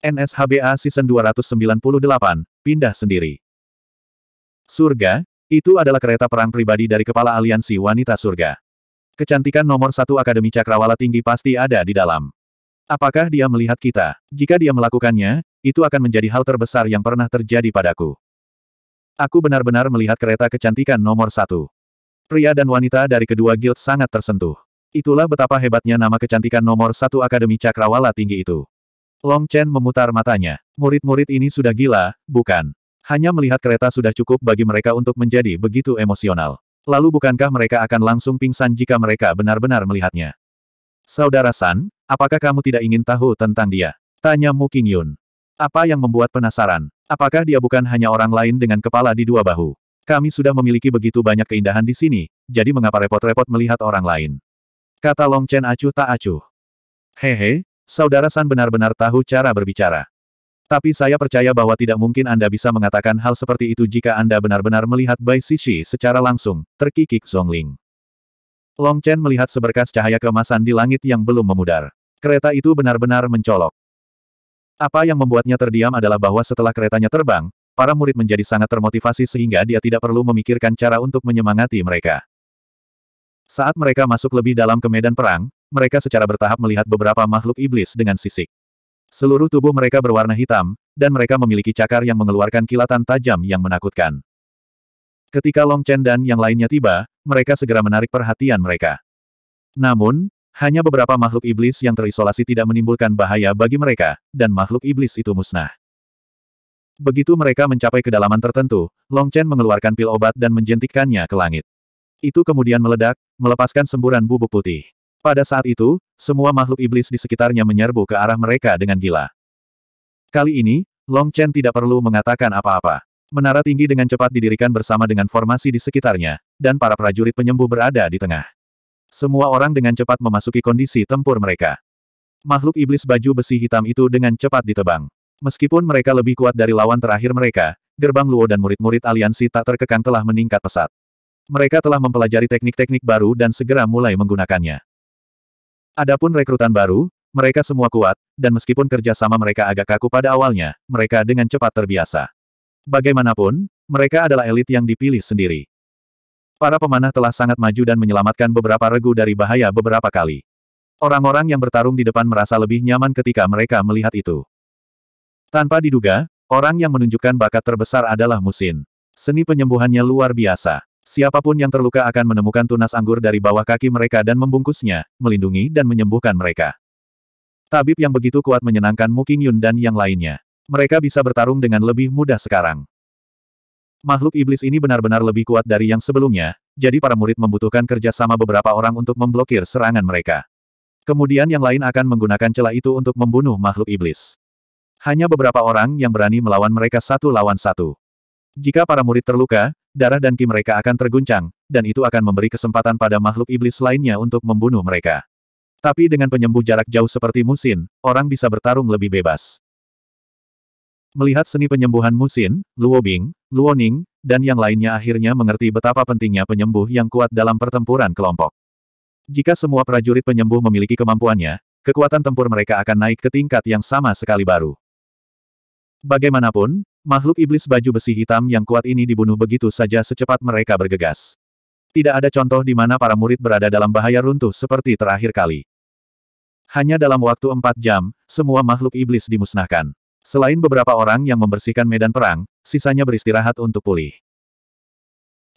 NSHBA Season 298, Pindah Sendiri. Surga, itu adalah kereta perang pribadi dari Kepala Aliansi Wanita Surga. Kecantikan nomor satu Akademi Cakrawala Tinggi pasti ada di dalam. Apakah dia melihat kita? Jika dia melakukannya, itu akan menjadi hal terbesar yang pernah terjadi padaku. Aku benar-benar melihat kereta kecantikan nomor satu. Pria dan wanita dari kedua guild sangat tersentuh. Itulah betapa hebatnya nama kecantikan nomor satu Akademi Cakrawala Tinggi itu. Long Chen memutar matanya. Murid-murid ini sudah gila, bukan? Hanya melihat kereta sudah cukup bagi mereka untuk menjadi begitu emosional. Lalu bukankah mereka akan langsung pingsan jika mereka benar-benar melihatnya? Saudara San, apakah kamu tidak ingin tahu tentang dia? Tanya Mu Yun. Apa yang membuat penasaran? Apakah dia bukan hanya orang lain dengan kepala di dua bahu? Kami sudah memiliki begitu banyak keindahan di sini, jadi mengapa repot-repot melihat orang lain? Kata Long Chen acuh tak acuh. Hehe, Saudara San benar-benar tahu cara berbicara. Tapi saya percaya bahwa tidak mungkin Anda bisa mengatakan hal seperti itu jika Anda benar-benar melihat Bai Sishi secara langsung, terkikik Zhongling. Long Chen melihat seberkas cahaya kemasan di langit yang belum memudar. Kereta itu benar-benar mencolok. Apa yang membuatnya terdiam adalah bahwa setelah keretanya terbang, para murid menjadi sangat termotivasi sehingga dia tidak perlu memikirkan cara untuk menyemangati mereka. Saat mereka masuk lebih dalam ke medan perang, mereka secara bertahap melihat beberapa makhluk iblis dengan sisik. Seluruh tubuh mereka berwarna hitam, dan mereka memiliki cakar yang mengeluarkan kilatan tajam yang menakutkan. Ketika Long Chen dan yang lainnya tiba, mereka segera menarik perhatian mereka. Namun, hanya beberapa makhluk iblis yang terisolasi tidak menimbulkan bahaya bagi mereka, dan makhluk iblis itu musnah. Begitu mereka mencapai kedalaman tertentu, Long Chen mengeluarkan pil obat dan menjentikkannya ke langit. Itu kemudian meledak, melepaskan semburan bubuk putih. Pada saat itu, semua makhluk iblis di sekitarnya menyerbu ke arah mereka dengan gila. Kali ini, Long Chen tidak perlu mengatakan apa-apa. Menara tinggi dengan cepat didirikan bersama dengan formasi di sekitarnya, dan para prajurit penyembuh berada di tengah. Semua orang dengan cepat memasuki kondisi tempur mereka. Makhluk iblis baju besi hitam itu dengan cepat ditebang. Meskipun mereka lebih kuat dari lawan terakhir mereka, gerbang Luo dan murid-murid aliansi tak terkekang telah meningkat pesat. Mereka telah mempelajari teknik-teknik baru dan segera mulai menggunakannya. Adapun rekrutan baru, mereka semua kuat, dan meskipun kerja sama mereka agak kaku pada awalnya, mereka dengan cepat terbiasa. Bagaimanapun, mereka adalah elit yang dipilih sendiri. Para pemanah telah sangat maju dan menyelamatkan beberapa regu dari bahaya beberapa kali. Orang-orang yang bertarung di depan merasa lebih nyaman ketika mereka melihat itu. Tanpa diduga, orang yang menunjukkan bakat terbesar adalah Musin. Seni penyembuhannya luar biasa. Siapapun yang terluka akan menemukan tunas anggur dari bawah kaki mereka dan membungkusnya, melindungi dan menyembuhkan mereka. Tabib yang begitu kuat menyenangkan Mu Yun dan yang lainnya. Mereka bisa bertarung dengan lebih mudah sekarang. Makhluk iblis ini benar-benar lebih kuat dari yang sebelumnya, jadi para murid membutuhkan kerja sama beberapa orang untuk memblokir serangan mereka. Kemudian yang lain akan menggunakan celah itu untuk membunuh makhluk iblis. Hanya beberapa orang yang berani melawan mereka satu lawan satu. Jika para murid terluka, darah dan ki mereka akan terguncang, dan itu akan memberi kesempatan pada makhluk iblis lainnya untuk membunuh mereka. Tapi dengan penyembuh jarak jauh seperti Musin, orang bisa bertarung lebih bebas. Melihat seni penyembuhan Musin, Luo Ning, dan yang lainnya akhirnya mengerti betapa pentingnya penyembuh yang kuat dalam pertempuran kelompok. Jika semua prajurit penyembuh memiliki kemampuannya, kekuatan tempur mereka akan naik ke tingkat yang sama sekali baru. Bagaimanapun, Makhluk iblis baju besi hitam yang kuat ini dibunuh begitu saja secepat mereka bergegas. Tidak ada contoh di mana para murid berada dalam bahaya runtuh seperti terakhir kali. Hanya dalam waktu empat jam, semua makhluk iblis dimusnahkan. Selain beberapa orang yang membersihkan medan perang, sisanya beristirahat untuk pulih.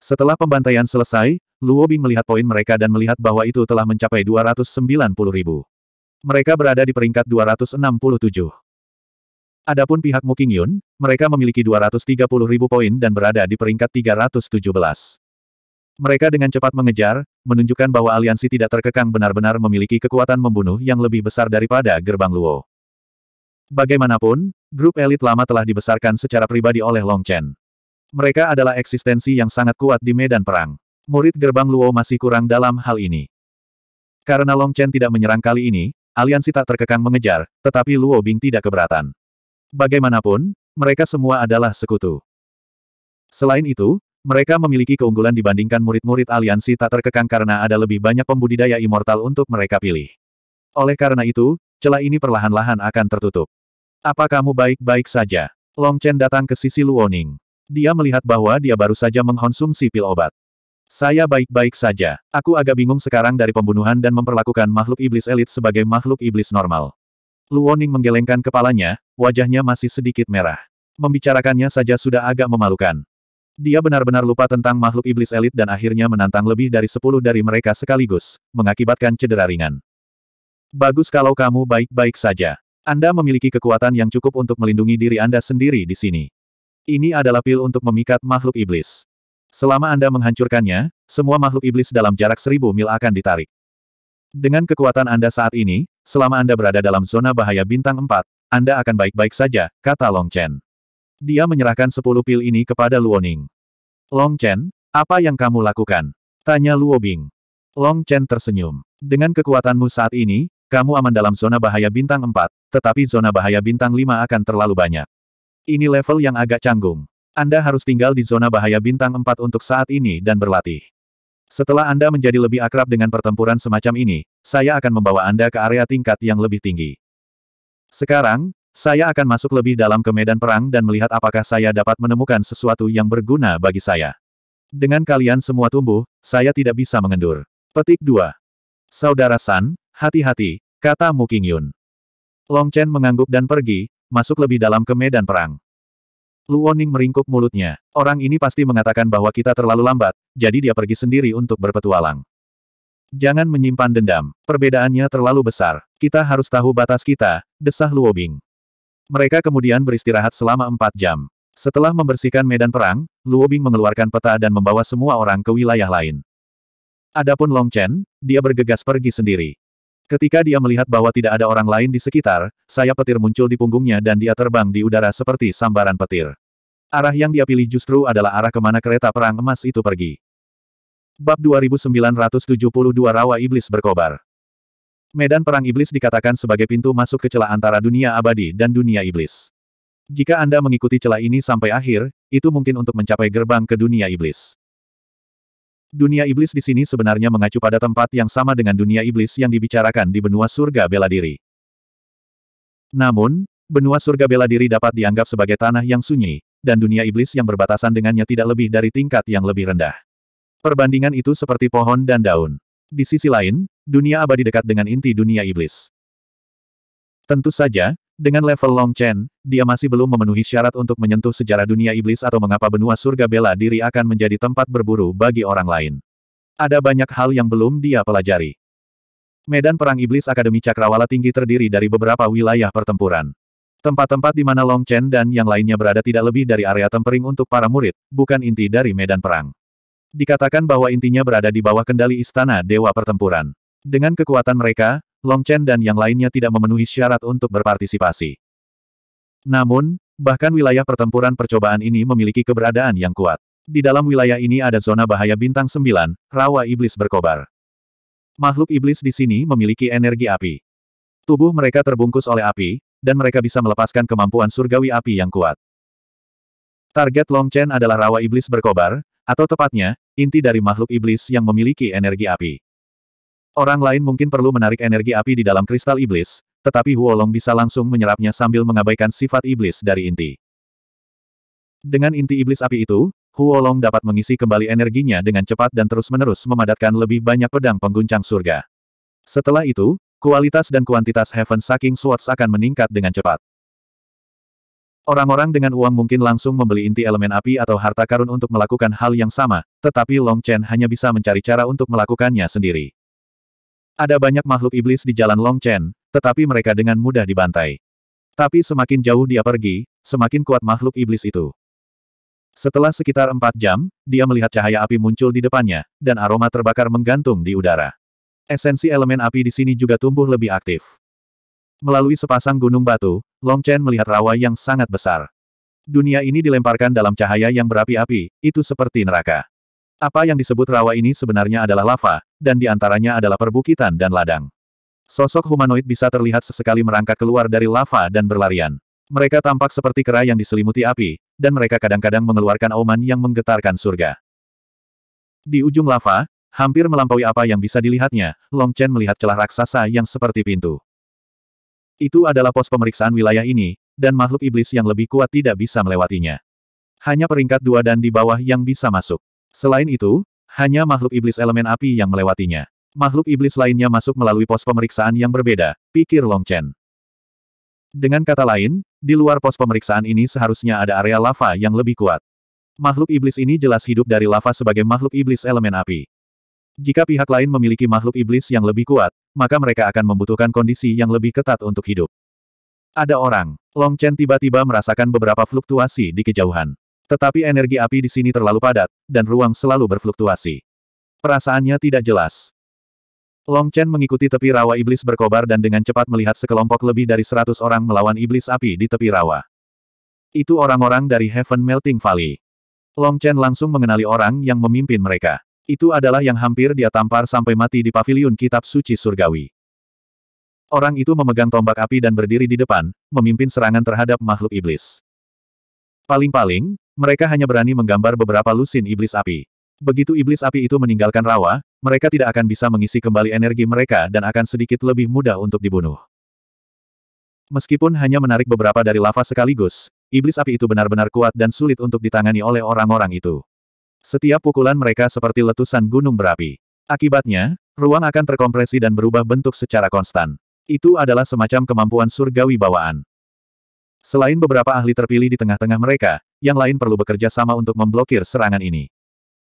Setelah pembantaian selesai, Luo Bing melihat poin mereka dan melihat bahwa itu telah mencapai 290 ribu. Mereka berada di peringkat 267. Adapun pihak Muking Yun, mereka memiliki 230 ribu poin dan berada di peringkat 317. Mereka dengan cepat mengejar, menunjukkan bahwa aliansi tidak terkekang benar-benar memiliki kekuatan membunuh yang lebih besar daripada gerbang Luo. Bagaimanapun, grup elit lama telah dibesarkan secara pribadi oleh Long Chen. Mereka adalah eksistensi yang sangat kuat di medan perang. Murid gerbang Luo masih kurang dalam hal ini. Karena Long Chen tidak menyerang kali ini, aliansi tak terkekang mengejar, tetapi Luo Bing tidak keberatan. Bagaimanapun, mereka semua adalah sekutu. Selain itu, mereka memiliki keunggulan dibandingkan murid-murid aliansi tak terkekang karena ada lebih banyak pembudidaya immortal untuk mereka pilih. Oleh karena itu, celah ini perlahan-lahan akan tertutup. Apa kamu baik-baik saja? Long Chen datang ke sisi Luoning. Dia melihat bahwa dia baru saja mengkonsumsi pil obat. Saya baik-baik saja. Aku agak bingung sekarang dari pembunuhan dan memperlakukan makhluk iblis elit sebagai makhluk iblis normal. Luoning menggelengkan kepalanya, wajahnya masih sedikit merah. Membicarakannya saja sudah agak memalukan. Dia benar-benar lupa tentang makhluk iblis elit dan akhirnya menantang lebih dari sepuluh dari mereka sekaligus, mengakibatkan cedera ringan. Bagus kalau kamu baik-baik saja. Anda memiliki kekuatan yang cukup untuk melindungi diri Anda sendiri di sini. Ini adalah pil untuk memikat makhluk iblis. Selama Anda menghancurkannya, semua makhluk iblis dalam jarak seribu mil akan ditarik. Dengan kekuatan Anda saat ini, Selama Anda berada dalam zona bahaya bintang 4, Anda akan baik-baik saja, kata Long Chen. Dia menyerahkan 10 pil ini kepada Luoning. Long Chen, apa yang kamu lakukan? Tanya Luo Bing. Long Chen tersenyum. Dengan kekuatanmu saat ini, kamu aman dalam zona bahaya bintang 4, tetapi zona bahaya bintang 5 akan terlalu banyak. Ini level yang agak canggung. Anda harus tinggal di zona bahaya bintang 4 untuk saat ini dan berlatih. Setelah Anda menjadi lebih akrab dengan pertempuran semacam ini, saya akan membawa Anda ke area tingkat yang lebih tinggi. Sekarang, saya akan masuk lebih dalam ke medan perang dan melihat apakah saya dapat menemukan sesuatu yang berguna bagi saya. Dengan kalian semua tumbuh, saya tidak bisa mengendur. Petik 2. Saudara San, hati-hati, kata Mu Yun. Long Chen mengangguk dan pergi, masuk lebih dalam ke medan perang. Luoning meringkuk mulutnya. Orang ini pasti mengatakan bahwa kita terlalu lambat, jadi dia pergi sendiri untuk berpetualang. Jangan menyimpan dendam, perbedaannya terlalu besar. Kita harus tahu batas kita, desah Luobing. Mereka kemudian beristirahat selama empat jam. Setelah membersihkan medan perang, Luobing mengeluarkan peta dan membawa semua orang ke wilayah lain. Adapun Long Chen, dia bergegas pergi sendiri. Ketika dia melihat bahwa tidak ada orang lain di sekitar, sayap petir muncul di punggungnya dan dia terbang di udara seperti sambaran petir. Arah yang dia pilih justru adalah arah kemana kereta perang emas itu pergi. Bab 2972 Rawa Iblis Berkobar Medan Perang Iblis dikatakan sebagai pintu masuk ke celah antara dunia abadi dan dunia iblis. Jika Anda mengikuti celah ini sampai akhir, itu mungkin untuk mencapai gerbang ke dunia iblis. Dunia iblis di sini sebenarnya mengacu pada tempat yang sama dengan dunia iblis yang dibicarakan di benua surga bela diri. Namun, benua surga bela diri dapat dianggap sebagai tanah yang sunyi, dan dunia iblis yang berbatasan dengannya tidak lebih dari tingkat yang lebih rendah. Perbandingan itu seperti pohon dan daun. Di sisi lain, dunia abadi dekat dengan inti dunia iblis. Tentu saja, dengan level Long Chen, dia masih belum memenuhi syarat untuk menyentuh sejarah dunia iblis atau mengapa benua surga bela diri akan menjadi tempat berburu bagi orang lain. Ada banyak hal yang belum dia pelajari. Medan Perang Iblis Akademi Cakrawala Tinggi terdiri dari beberapa wilayah pertempuran. Tempat-tempat di mana Long Chen dan yang lainnya berada tidak lebih dari area tempering untuk para murid, bukan inti dari medan perang. Dikatakan bahwa intinya berada di bawah kendali Istana Dewa Pertempuran. Dengan kekuatan mereka, Long Chen dan yang lainnya tidak memenuhi syarat untuk berpartisipasi. Namun, bahkan wilayah pertempuran percobaan ini memiliki keberadaan yang kuat. Di dalam wilayah ini ada zona bahaya bintang 9, rawa iblis berkobar. Makhluk iblis di sini memiliki energi api. Tubuh mereka terbungkus oleh api, dan mereka bisa melepaskan kemampuan surgawi api yang kuat. Target Long Chen adalah rawa iblis berkobar, atau tepatnya, inti dari makhluk iblis yang memiliki energi api. Orang lain mungkin perlu menarik energi api di dalam kristal iblis, tetapi Huolong bisa langsung menyerapnya sambil mengabaikan sifat iblis dari inti. Dengan inti iblis api itu, Huolong dapat mengisi kembali energinya dengan cepat dan terus-menerus memadatkan lebih banyak pedang pengguncang surga. Setelah itu, kualitas dan kuantitas Heaven Sucking Swords akan meningkat dengan cepat. Orang-orang dengan uang mungkin langsung membeli inti elemen api atau harta karun untuk melakukan hal yang sama, tetapi Long Chen hanya bisa mencari cara untuk melakukannya sendiri. Ada banyak makhluk iblis di jalan Long Chen, tetapi mereka dengan mudah dibantai. Tapi semakin jauh dia pergi, semakin kuat makhluk iblis itu. Setelah sekitar empat jam, dia melihat cahaya api muncul di depannya, dan aroma terbakar menggantung di udara. Esensi elemen api di sini juga tumbuh lebih aktif. Melalui sepasang gunung batu, Long Chen melihat rawa yang sangat besar. Dunia ini dilemparkan dalam cahaya yang berapi-api, itu seperti neraka. Apa yang disebut rawa ini sebenarnya adalah lava, dan di antaranya adalah perbukitan dan ladang. Sosok humanoid bisa terlihat sesekali merangkak keluar dari lava dan berlarian. Mereka tampak seperti kera yang diselimuti api, dan mereka kadang-kadang mengeluarkan auman yang menggetarkan surga. Di ujung lava, hampir melampaui apa yang bisa dilihatnya, Long Chen melihat celah raksasa yang seperti pintu. Itu adalah pos pemeriksaan wilayah ini, dan makhluk iblis yang lebih kuat tidak bisa melewatinya. Hanya peringkat dua dan di bawah yang bisa masuk. Selain itu, hanya makhluk iblis elemen api yang melewatinya. Makhluk iblis lainnya masuk melalui pos pemeriksaan yang berbeda, pikir Long Chen. Dengan kata lain, di luar pos pemeriksaan ini seharusnya ada area lava yang lebih kuat. Makhluk iblis ini jelas hidup dari lava sebagai makhluk iblis elemen api. Jika pihak lain memiliki makhluk iblis yang lebih kuat, maka mereka akan membutuhkan kondisi yang lebih ketat untuk hidup. Ada orang. Long Chen tiba-tiba merasakan beberapa fluktuasi di kejauhan. Tetapi energi api di sini terlalu padat, dan ruang selalu berfluktuasi. Perasaannya tidak jelas. Long Chen mengikuti tepi rawa iblis berkobar dan dengan cepat melihat sekelompok lebih dari seratus orang melawan iblis api di tepi rawa. Itu orang-orang dari Heaven Melting Valley. Long Chen langsung mengenali orang yang memimpin mereka. Itu adalah yang hampir dia tampar sampai mati di paviliun kitab suci surgawi. Orang itu memegang tombak api dan berdiri di depan, memimpin serangan terhadap makhluk iblis. Paling-paling, mereka hanya berani menggambar beberapa lusin iblis api. Begitu iblis api itu meninggalkan rawa, mereka tidak akan bisa mengisi kembali energi mereka dan akan sedikit lebih mudah untuk dibunuh. Meskipun hanya menarik beberapa dari lava sekaligus, iblis api itu benar-benar kuat dan sulit untuk ditangani oleh orang-orang itu. Setiap pukulan mereka seperti letusan gunung berapi. Akibatnya, ruang akan terkompresi dan berubah bentuk secara konstan. Itu adalah semacam kemampuan surgawi bawaan. Selain beberapa ahli terpilih di tengah-tengah mereka, yang lain perlu bekerja sama untuk memblokir serangan ini.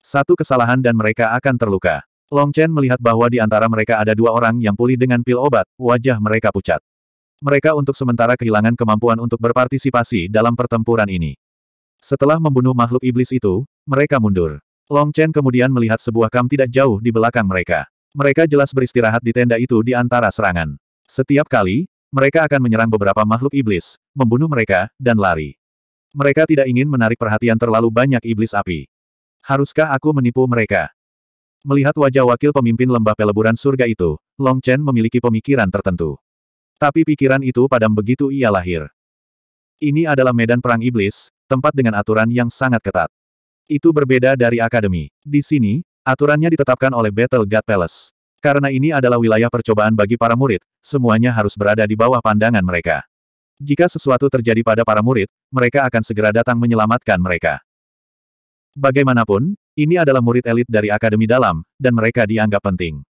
Satu kesalahan dan mereka akan terluka. Long Chen melihat bahwa di antara mereka ada dua orang yang pulih dengan pil obat, wajah mereka pucat. Mereka untuk sementara kehilangan kemampuan untuk berpartisipasi dalam pertempuran ini. Setelah membunuh makhluk iblis itu, mereka mundur. Long Chen kemudian melihat sebuah kam tidak jauh di belakang mereka. Mereka jelas beristirahat di tenda itu di antara serangan. Setiap kali, mereka akan menyerang beberapa makhluk iblis, membunuh mereka, dan lari. Mereka tidak ingin menarik perhatian terlalu banyak iblis api. Haruskah aku menipu mereka? Melihat wajah wakil pemimpin lembah peleburan surga itu, Long Chen memiliki pemikiran tertentu. Tapi pikiran itu padam begitu ia lahir. Ini adalah medan perang iblis, tempat dengan aturan yang sangat ketat. Itu berbeda dari akademi. Di sini, aturannya ditetapkan oleh Battle God Palace. Karena ini adalah wilayah percobaan bagi para murid, semuanya harus berada di bawah pandangan mereka. Jika sesuatu terjadi pada para murid, mereka akan segera datang menyelamatkan mereka. Bagaimanapun, ini adalah murid elit dari Akademi Dalam, dan mereka dianggap penting.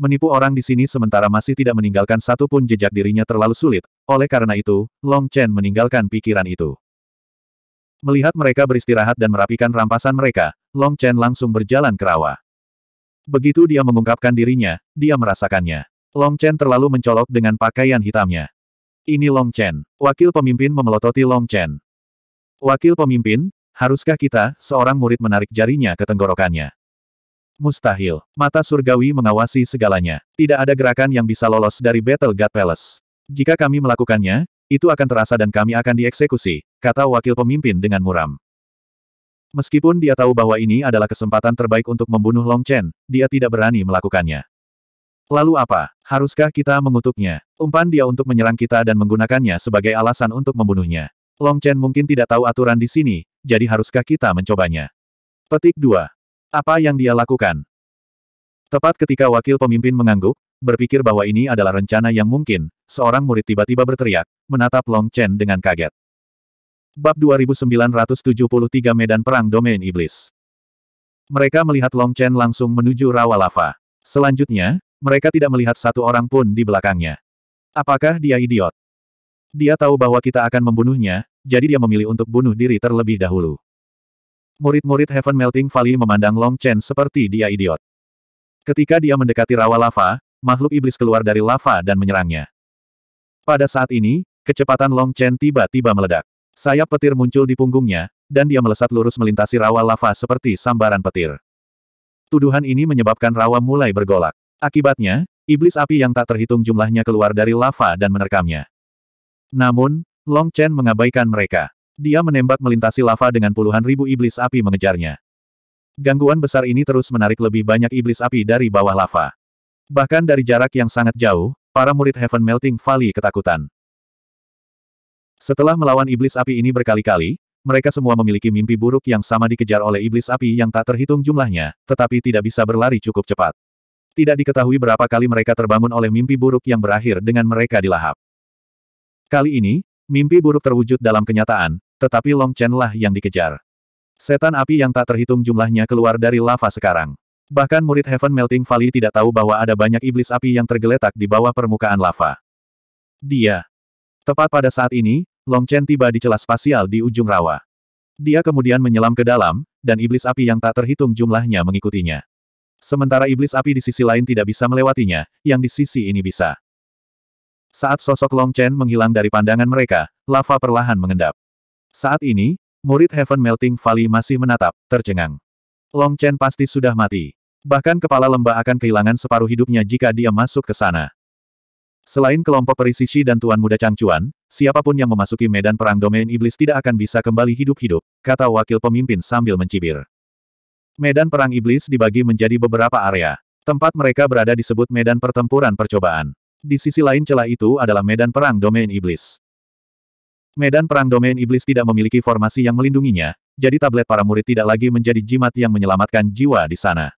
Menipu orang di sini sementara masih tidak meninggalkan satu pun jejak dirinya terlalu sulit, oleh karena itu, Long Chen meninggalkan pikiran itu. Melihat mereka beristirahat dan merapikan rampasan mereka, Long Chen langsung berjalan ke rawa. Begitu dia mengungkapkan dirinya, dia merasakannya. Long Chen terlalu mencolok dengan pakaian hitamnya. Ini Long Chen. Wakil pemimpin memelototi Long Chen. Wakil pemimpin, haruskah kita, seorang murid menarik jarinya ke tenggorokannya. Mustahil. Mata surgawi mengawasi segalanya. Tidak ada gerakan yang bisa lolos dari Battle God Palace. Jika kami melakukannya, itu akan terasa dan kami akan dieksekusi, kata wakil pemimpin dengan muram. Meskipun dia tahu bahwa ini adalah kesempatan terbaik untuk membunuh Long Chen, dia tidak berani melakukannya. Lalu apa? Haruskah kita mengutuknya? Umpan dia untuk menyerang kita dan menggunakannya sebagai alasan untuk membunuhnya. Long Chen mungkin tidak tahu aturan di sini, jadi haruskah kita mencobanya? Petik 2. Apa yang dia lakukan? Tepat ketika wakil pemimpin mengangguk, berpikir bahwa ini adalah rencana yang mungkin, seorang murid tiba-tiba berteriak, menatap Long Chen dengan kaget. Bab 2973 Medan Perang Domain Iblis Mereka melihat Long Chen langsung menuju rawa lava. Selanjutnya, mereka tidak melihat satu orang pun di belakangnya. Apakah dia idiot? Dia tahu bahwa kita akan membunuhnya, jadi dia memilih untuk bunuh diri terlebih dahulu. Murid-murid Heaven Melting Valley memandang Long Chen seperti dia idiot. Ketika dia mendekati rawa lava, makhluk iblis keluar dari lava dan menyerangnya. Pada saat ini, kecepatan Long Chen tiba-tiba meledak. Sayap petir muncul di punggungnya, dan dia melesat lurus melintasi rawa lava seperti sambaran petir. Tuduhan ini menyebabkan rawa mulai bergolak. Akibatnya, iblis api yang tak terhitung jumlahnya keluar dari lava dan menerkamnya. Namun, Long Chen mengabaikan mereka. Dia menembak melintasi lava dengan puluhan ribu iblis api mengejarnya. Gangguan besar ini terus menarik lebih banyak iblis api dari bawah lava. Bahkan dari jarak yang sangat jauh, para murid Heaven Melting Valley ketakutan. Setelah melawan iblis api ini berkali-kali, mereka semua memiliki mimpi buruk yang sama dikejar oleh iblis api yang tak terhitung jumlahnya, tetapi tidak bisa berlari cukup cepat. Tidak diketahui berapa kali mereka terbangun oleh mimpi buruk yang berakhir dengan mereka dilahap. Kali ini, mimpi buruk terwujud dalam kenyataan, tetapi Long Chen lah yang dikejar. Setan api yang tak terhitung jumlahnya keluar dari lava sekarang. Bahkan murid Heaven Melting Valley tidak tahu bahwa ada banyak iblis api yang tergeletak di bawah permukaan lava. Dia. Tepat pada saat ini, Long Chen tiba di celah spasial di ujung rawa. Dia kemudian menyelam ke dalam, dan iblis api yang tak terhitung jumlahnya mengikutinya. Sementara iblis api di sisi lain tidak bisa melewatinya, yang di sisi ini bisa. Saat sosok Long Chen menghilang dari pandangan mereka, lava perlahan mengendap. Saat ini, murid Heaven Melting Valley masih menatap, tercengang. Long Chen pasti sudah mati. Bahkan kepala lembah akan kehilangan separuh hidupnya jika dia masuk ke sana. Selain kelompok perisisi dan Tuan Muda Changchuan, siapapun yang memasuki medan perang domain iblis tidak akan bisa kembali hidup-hidup, kata wakil pemimpin sambil mencibir. Medan perang iblis dibagi menjadi beberapa area. Tempat mereka berada disebut medan pertempuran percobaan. Di sisi lain celah itu adalah medan perang domain iblis. Medan perang domain iblis tidak memiliki formasi yang melindunginya, jadi tablet para murid tidak lagi menjadi jimat yang menyelamatkan jiwa di sana.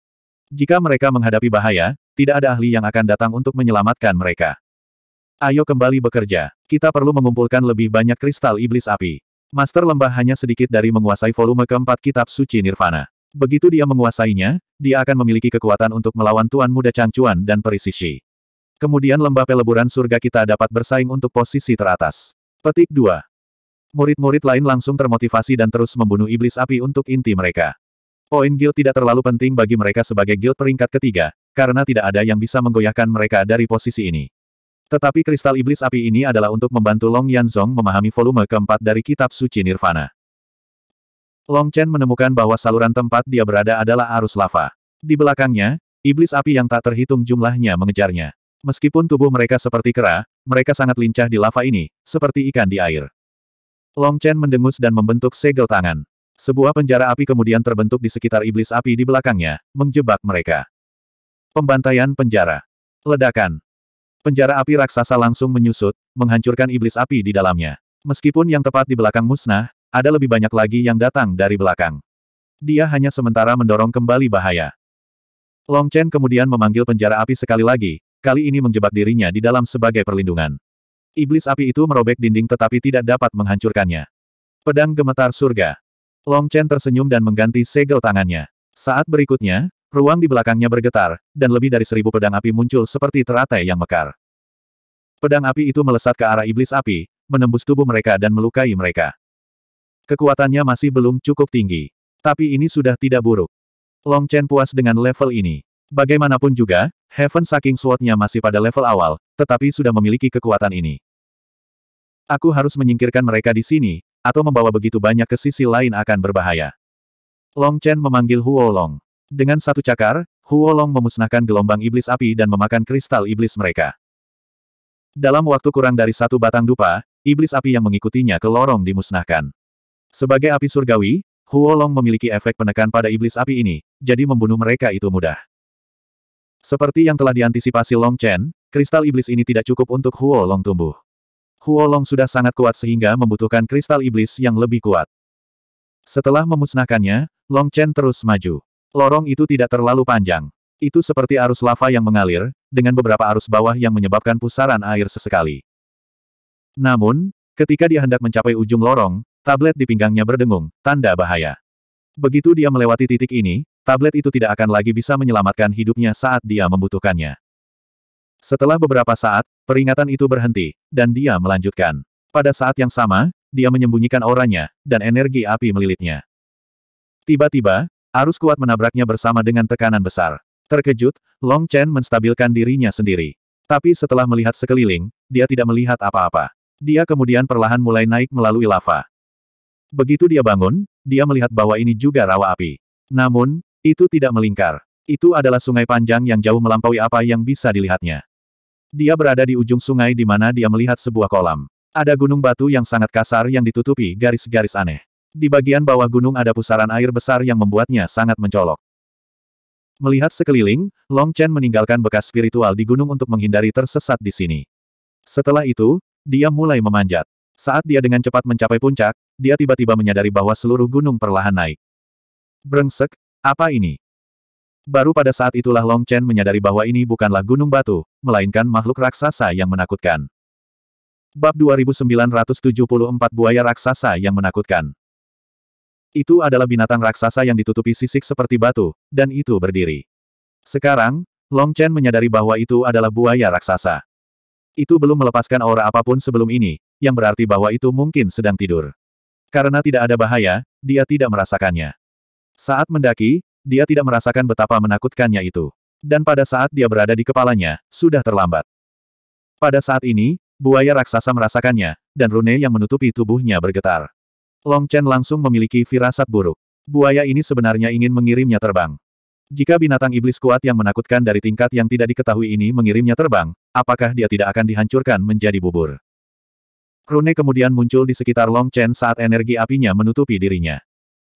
Jika mereka menghadapi bahaya, tidak ada ahli yang akan datang untuk menyelamatkan mereka. Ayo kembali bekerja. Kita perlu mengumpulkan lebih banyak kristal iblis api. Master lembah hanya sedikit dari menguasai volume keempat kitab suci Nirvana. Begitu dia menguasainya, dia akan memiliki kekuatan untuk melawan Tuan Muda Changcuan dan Perisishi. Kemudian lembah peleburan surga kita dapat bersaing untuk posisi teratas. Petik 2. Murid-murid lain langsung termotivasi dan terus membunuh iblis api untuk inti mereka. Poin guild tidak terlalu penting bagi mereka sebagai guild peringkat ketiga, karena tidak ada yang bisa menggoyahkan mereka dari posisi ini. Tetapi kristal iblis api ini adalah untuk membantu Long Yanzong memahami volume keempat dari kitab suci Nirvana. Long Chen menemukan bahwa saluran tempat dia berada adalah arus lava. Di belakangnya, iblis api yang tak terhitung jumlahnya mengejarnya. Meskipun tubuh mereka seperti kera, mereka sangat lincah di lava ini, seperti ikan di air. Long Chen mendengus dan membentuk segel tangan. Sebuah penjara api kemudian terbentuk di sekitar iblis api di belakangnya, menjebak mereka. Pembantaian penjara. Ledakan. Penjara api raksasa langsung menyusut, menghancurkan iblis api di dalamnya. Meskipun yang tepat di belakang musnah, ada lebih banyak lagi yang datang dari belakang. Dia hanya sementara mendorong kembali bahaya. Long Chen kemudian memanggil penjara api sekali lagi, kali ini menjebak dirinya di dalam sebagai perlindungan. Iblis api itu merobek dinding tetapi tidak dapat menghancurkannya. Pedang gemetar surga. Long Chen tersenyum dan mengganti segel tangannya. Saat berikutnya, ruang di belakangnya bergetar, dan lebih dari seribu pedang api muncul seperti teratai yang mekar. Pedang api itu melesat ke arah iblis api, menembus tubuh mereka dan melukai mereka. Kekuatannya masih belum cukup tinggi. Tapi ini sudah tidak buruk. Long Chen puas dengan level ini. Bagaimanapun juga, Heaven Saking Sword-nya masih pada level awal, tetapi sudah memiliki kekuatan ini. Aku harus menyingkirkan mereka di sini, atau membawa begitu banyak ke sisi lain akan berbahaya. Long Chen memanggil Huo Long. Dengan satu cakar, Huo Long memusnahkan gelombang iblis api dan memakan kristal iblis mereka. Dalam waktu kurang dari satu batang dupa, iblis api yang mengikutinya ke lorong dimusnahkan. Sebagai api surgawi, Huo Long memiliki efek penekan pada iblis api ini, jadi membunuh mereka itu mudah. Seperti yang telah diantisipasi Long Chen, kristal iblis ini tidak cukup untuk Huo Long tumbuh. Huolong sudah sangat kuat sehingga membutuhkan kristal iblis yang lebih kuat. Setelah memusnahkannya, Long Chen terus maju. Lorong itu tidak terlalu panjang. Itu seperti arus lava yang mengalir, dengan beberapa arus bawah yang menyebabkan pusaran air sesekali. Namun, ketika dia hendak mencapai ujung lorong, tablet di pinggangnya berdengung, tanda bahaya. Begitu dia melewati titik ini, tablet itu tidak akan lagi bisa menyelamatkan hidupnya saat dia membutuhkannya. Setelah beberapa saat, peringatan itu berhenti, dan dia melanjutkan. Pada saat yang sama, dia menyembunyikan auranya, dan energi api melilitnya. Tiba-tiba, arus kuat menabraknya bersama dengan tekanan besar. Terkejut, Long Chen menstabilkan dirinya sendiri. Tapi setelah melihat sekeliling, dia tidak melihat apa-apa. Dia kemudian perlahan mulai naik melalui lava. Begitu dia bangun, dia melihat bahwa ini juga rawa api. Namun, itu tidak melingkar. Itu adalah sungai panjang yang jauh melampaui apa yang bisa dilihatnya. Dia berada di ujung sungai di mana dia melihat sebuah kolam. Ada gunung batu yang sangat kasar yang ditutupi garis-garis aneh. Di bagian bawah gunung ada pusaran air besar yang membuatnya sangat mencolok. Melihat sekeliling, Long Chen meninggalkan bekas spiritual di gunung untuk menghindari tersesat di sini. Setelah itu, dia mulai memanjat. Saat dia dengan cepat mencapai puncak, dia tiba-tiba menyadari bahwa seluruh gunung perlahan naik. Brengsek, apa ini? Baru pada saat itulah Long Chen menyadari bahwa ini bukanlah gunung batu, melainkan makhluk raksasa yang menakutkan. Bab 2974 Buaya Raksasa yang Menakutkan Itu adalah binatang raksasa yang ditutupi sisik seperti batu, dan itu berdiri. Sekarang, Long Chen menyadari bahwa itu adalah buaya raksasa. Itu belum melepaskan aura apapun sebelum ini, yang berarti bahwa itu mungkin sedang tidur. Karena tidak ada bahaya, dia tidak merasakannya. Saat mendaki, dia tidak merasakan betapa menakutkannya itu. Dan pada saat dia berada di kepalanya, sudah terlambat. Pada saat ini, buaya raksasa merasakannya, dan rune yang menutupi tubuhnya bergetar. Long Chen langsung memiliki firasat buruk. Buaya ini sebenarnya ingin mengirimnya terbang. Jika binatang iblis kuat yang menakutkan dari tingkat yang tidak diketahui ini mengirimnya terbang, apakah dia tidak akan dihancurkan menjadi bubur? Rune kemudian muncul di sekitar Long Chen saat energi apinya menutupi dirinya.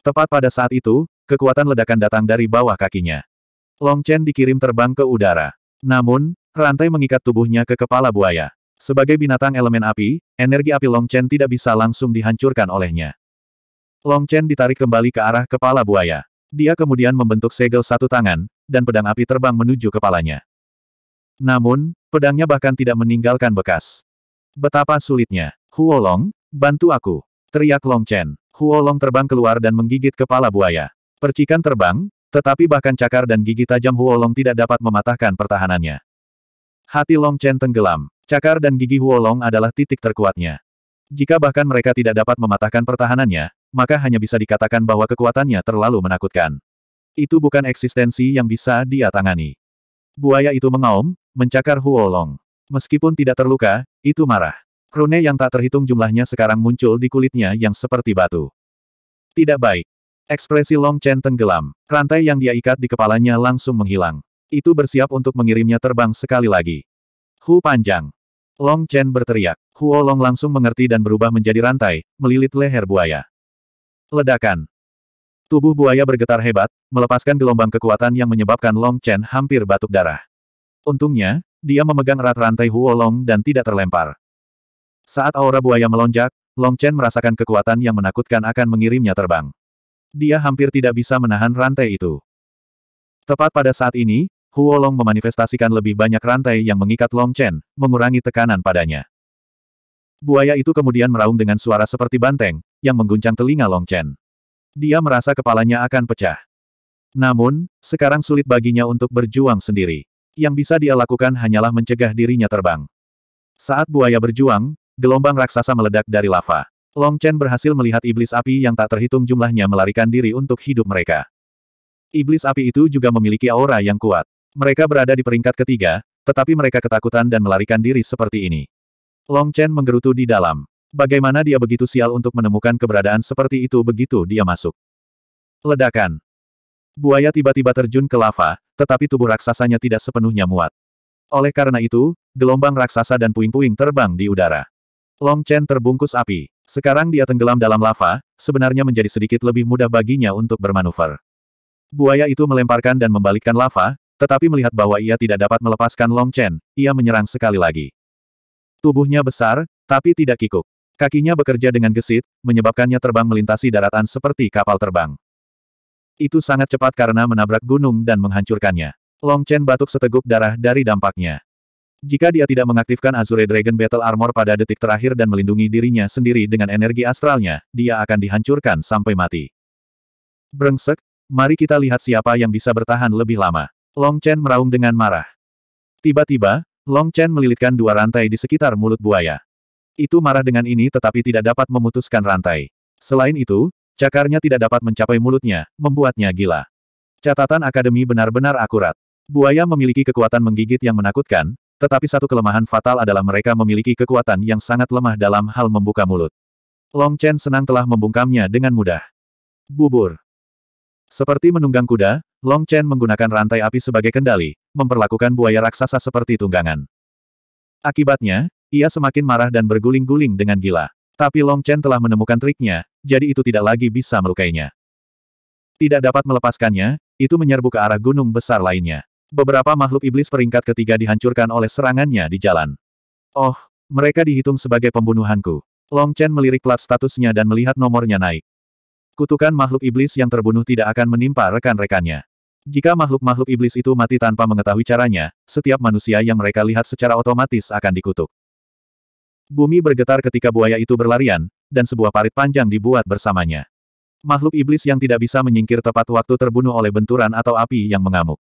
Tepat pada saat itu, kekuatan ledakan datang dari bawah kakinya. Long Chen dikirim terbang ke udara. Namun, rantai mengikat tubuhnya ke kepala buaya. Sebagai binatang elemen api, energi api Long Chen tidak bisa langsung dihancurkan olehnya. Long Chen ditarik kembali ke arah kepala buaya. Dia kemudian membentuk segel satu tangan, dan pedang api terbang menuju kepalanya. Namun, pedangnya bahkan tidak meninggalkan bekas. Betapa sulitnya. Huolong, bantu aku. Teriak Long Chen. Huolong terbang keluar dan menggigit kepala buaya. Percikan terbang, tetapi bahkan cakar dan gigi tajam Huolong tidak dapat mematahkan pertahanannya. Hati Long Chen tenggelam. Cakar dan gigi Huolong adalah titik terkuatnya. Jika bahkan mereka tidak dapat mematahkan pertahanannya, maka hanya bisa dikatakan bahwa kekuatannya terlalu menakutkan. Itu bukan eksistensi yang bisa dia tangani. Buaya itu mengaum, mencakar Huolong. Meskipun tidak terluka, itu marah. Rune yang tak terhitung jumlahnya sekarang muncul di kulitnya yang seperti batu. Tidak baik. Ekspresi Long Chen tenggelam. Rantai yang dia ikat di kepalanya langsung menghilang. Itu bersiap untuk mengirimnya terbang sekali lagi. Hu panjang. Long Chen berteriak. Huo Long langsung mengerti dan berubah menjadi rantai, melilit leher buaya. Ledakan. Tubuh buaya bergetar hebat, melepaskan gelombang kekuatan yang menyebabkan Long Chen hampir batuk darah. Untungnya, dia memegang erat rantai Huo Long dan tidak terlempar. Saat aura buaya melonjak, Long Chen merasakan kekuatan yang menakutkan akan mengirimnya terbang. Dia hampir tidak bisa menahan rantai itu. Tepat pada saat ini, Huolong memanifestasikan lebih banyak rantai yang mengikat Long Chen, mengurangi tekanan padanya. Buaya itu kemudian meraung dengan suara seperti banteng, yang mengguncang telinga Long Chen. Dia merasa kepalanya akan pecah. Namun, sekarang sulit baginya untuk berjuang sendiri. Yang bisa dia lakukan hanyalah mencegah dirinya terbang. Saat buaya berjuang, gelombang raksasa meledak dari lava. Long Chen berhasil melihat iblis api yang tak terhitung jumlahnya melarikan diri untuk hidup mereka. Iblis api itu juga memiliki aura yang kuat. Mereka berada di peringkat ketiga, tetapi mereka ketakutan dan melarikan diri seperti ini. Long Chen menggerutu di dalam. Bagaimana dia begitu sial untuk menemukan keberadaan seperti itu begitu dia masuk. Ledakan. Buaya tiba-tiba terjun ke lava, tetapi tubuh raksasanya tidak sepenuhnya muat. Oleh karena itu, gelombang raksasa dan puing-puing terbang di udara. Long Chen terbungkus api. Sekarang dia tenggelam dalam lava, sebenarnya menjadi sedikit lebih mudah baginya untuk bermanuver. Buaya itu melemparkan dan membalikkan lava, tetapi melihat bahwa ia tidak dapat melepaskan Long Chen, ia menyerang sekali lagi. Tubuhnya besar, tapi tidak kikuk. Kakinya bekerja dengan gesit, menyebabkannya terbang melintasi daratan seperti kapal terbang. Itu sangat cepat karena menabrak gunung dan menghancurkannya. Long Chen batuk seteguk darah dari dampaknya. Jika dia tidak mengaktifkan Azure Dragon Battle Armor pada detik terakhir dan melindungi dirinya sendiri dengan energi astralnya, dia akan dihancurkan sampai mati. Brengsek, mari kita lihat siapa yang bisa bertahan lebih lama. Long Chen meraung dengan marah. Tiba-tiba, Long Chen melilitkan dua rantai di sekitar mulut buaya. Itu marah dengan ini tetapi tidak dapat memutuskan rantai. Selain itu, cakarnya tidak dapat mencapai mulutnya, membuatnya gila. Catatan akademi benar-benar akurat. Buaya memiliki kekuatan menggigit yang menakutkan, tetapi satu kelemahan fatal adalah mereka memiliki kekuatan yang sangat lemah dalam hal membuka mulut. Long Chen senang telah membungkamnya dengan mudah. Bubur. Seperti menunggang kuda, Long Chen menggunakan rantai api sebagai kendali, memperlakukan buaya raksasa seperti tunggangan. Akibatnya, ia semakin marah dan berguling-guling dengan gila. Tapi Long Chen telah menemukan triknya, jadi itu tidak lagi bisa melukainya. Tidak dapat melepaskannya, itu menyerbu ke arah gunung besar lainnya. Beberapa makhluk iblis peringkat ketiga dihancurkan oleh serangannya di jalan. Oh, mereka dihitung sebagai pembunuhanku. Long Chen melirik plat statusnya dan melihat nomornya naik. Kutukan makhluk iblis yang terbunuh tidak akan menimpa rekan-rekannya. Jika makhluk-makhluk iblis itu mati tanpa mengetahui caranya, setiap manusia yang mereka lihat secara otomatis akan dikutuk. Bumi bergetar ketika buaya itu berlarian, dan sebuah parit panjang dibuat bersamanya. Makhluk iblis yang tidak bisa menyingkir tepat waktu terbunuh oleh benturan atau api yang mengamuk.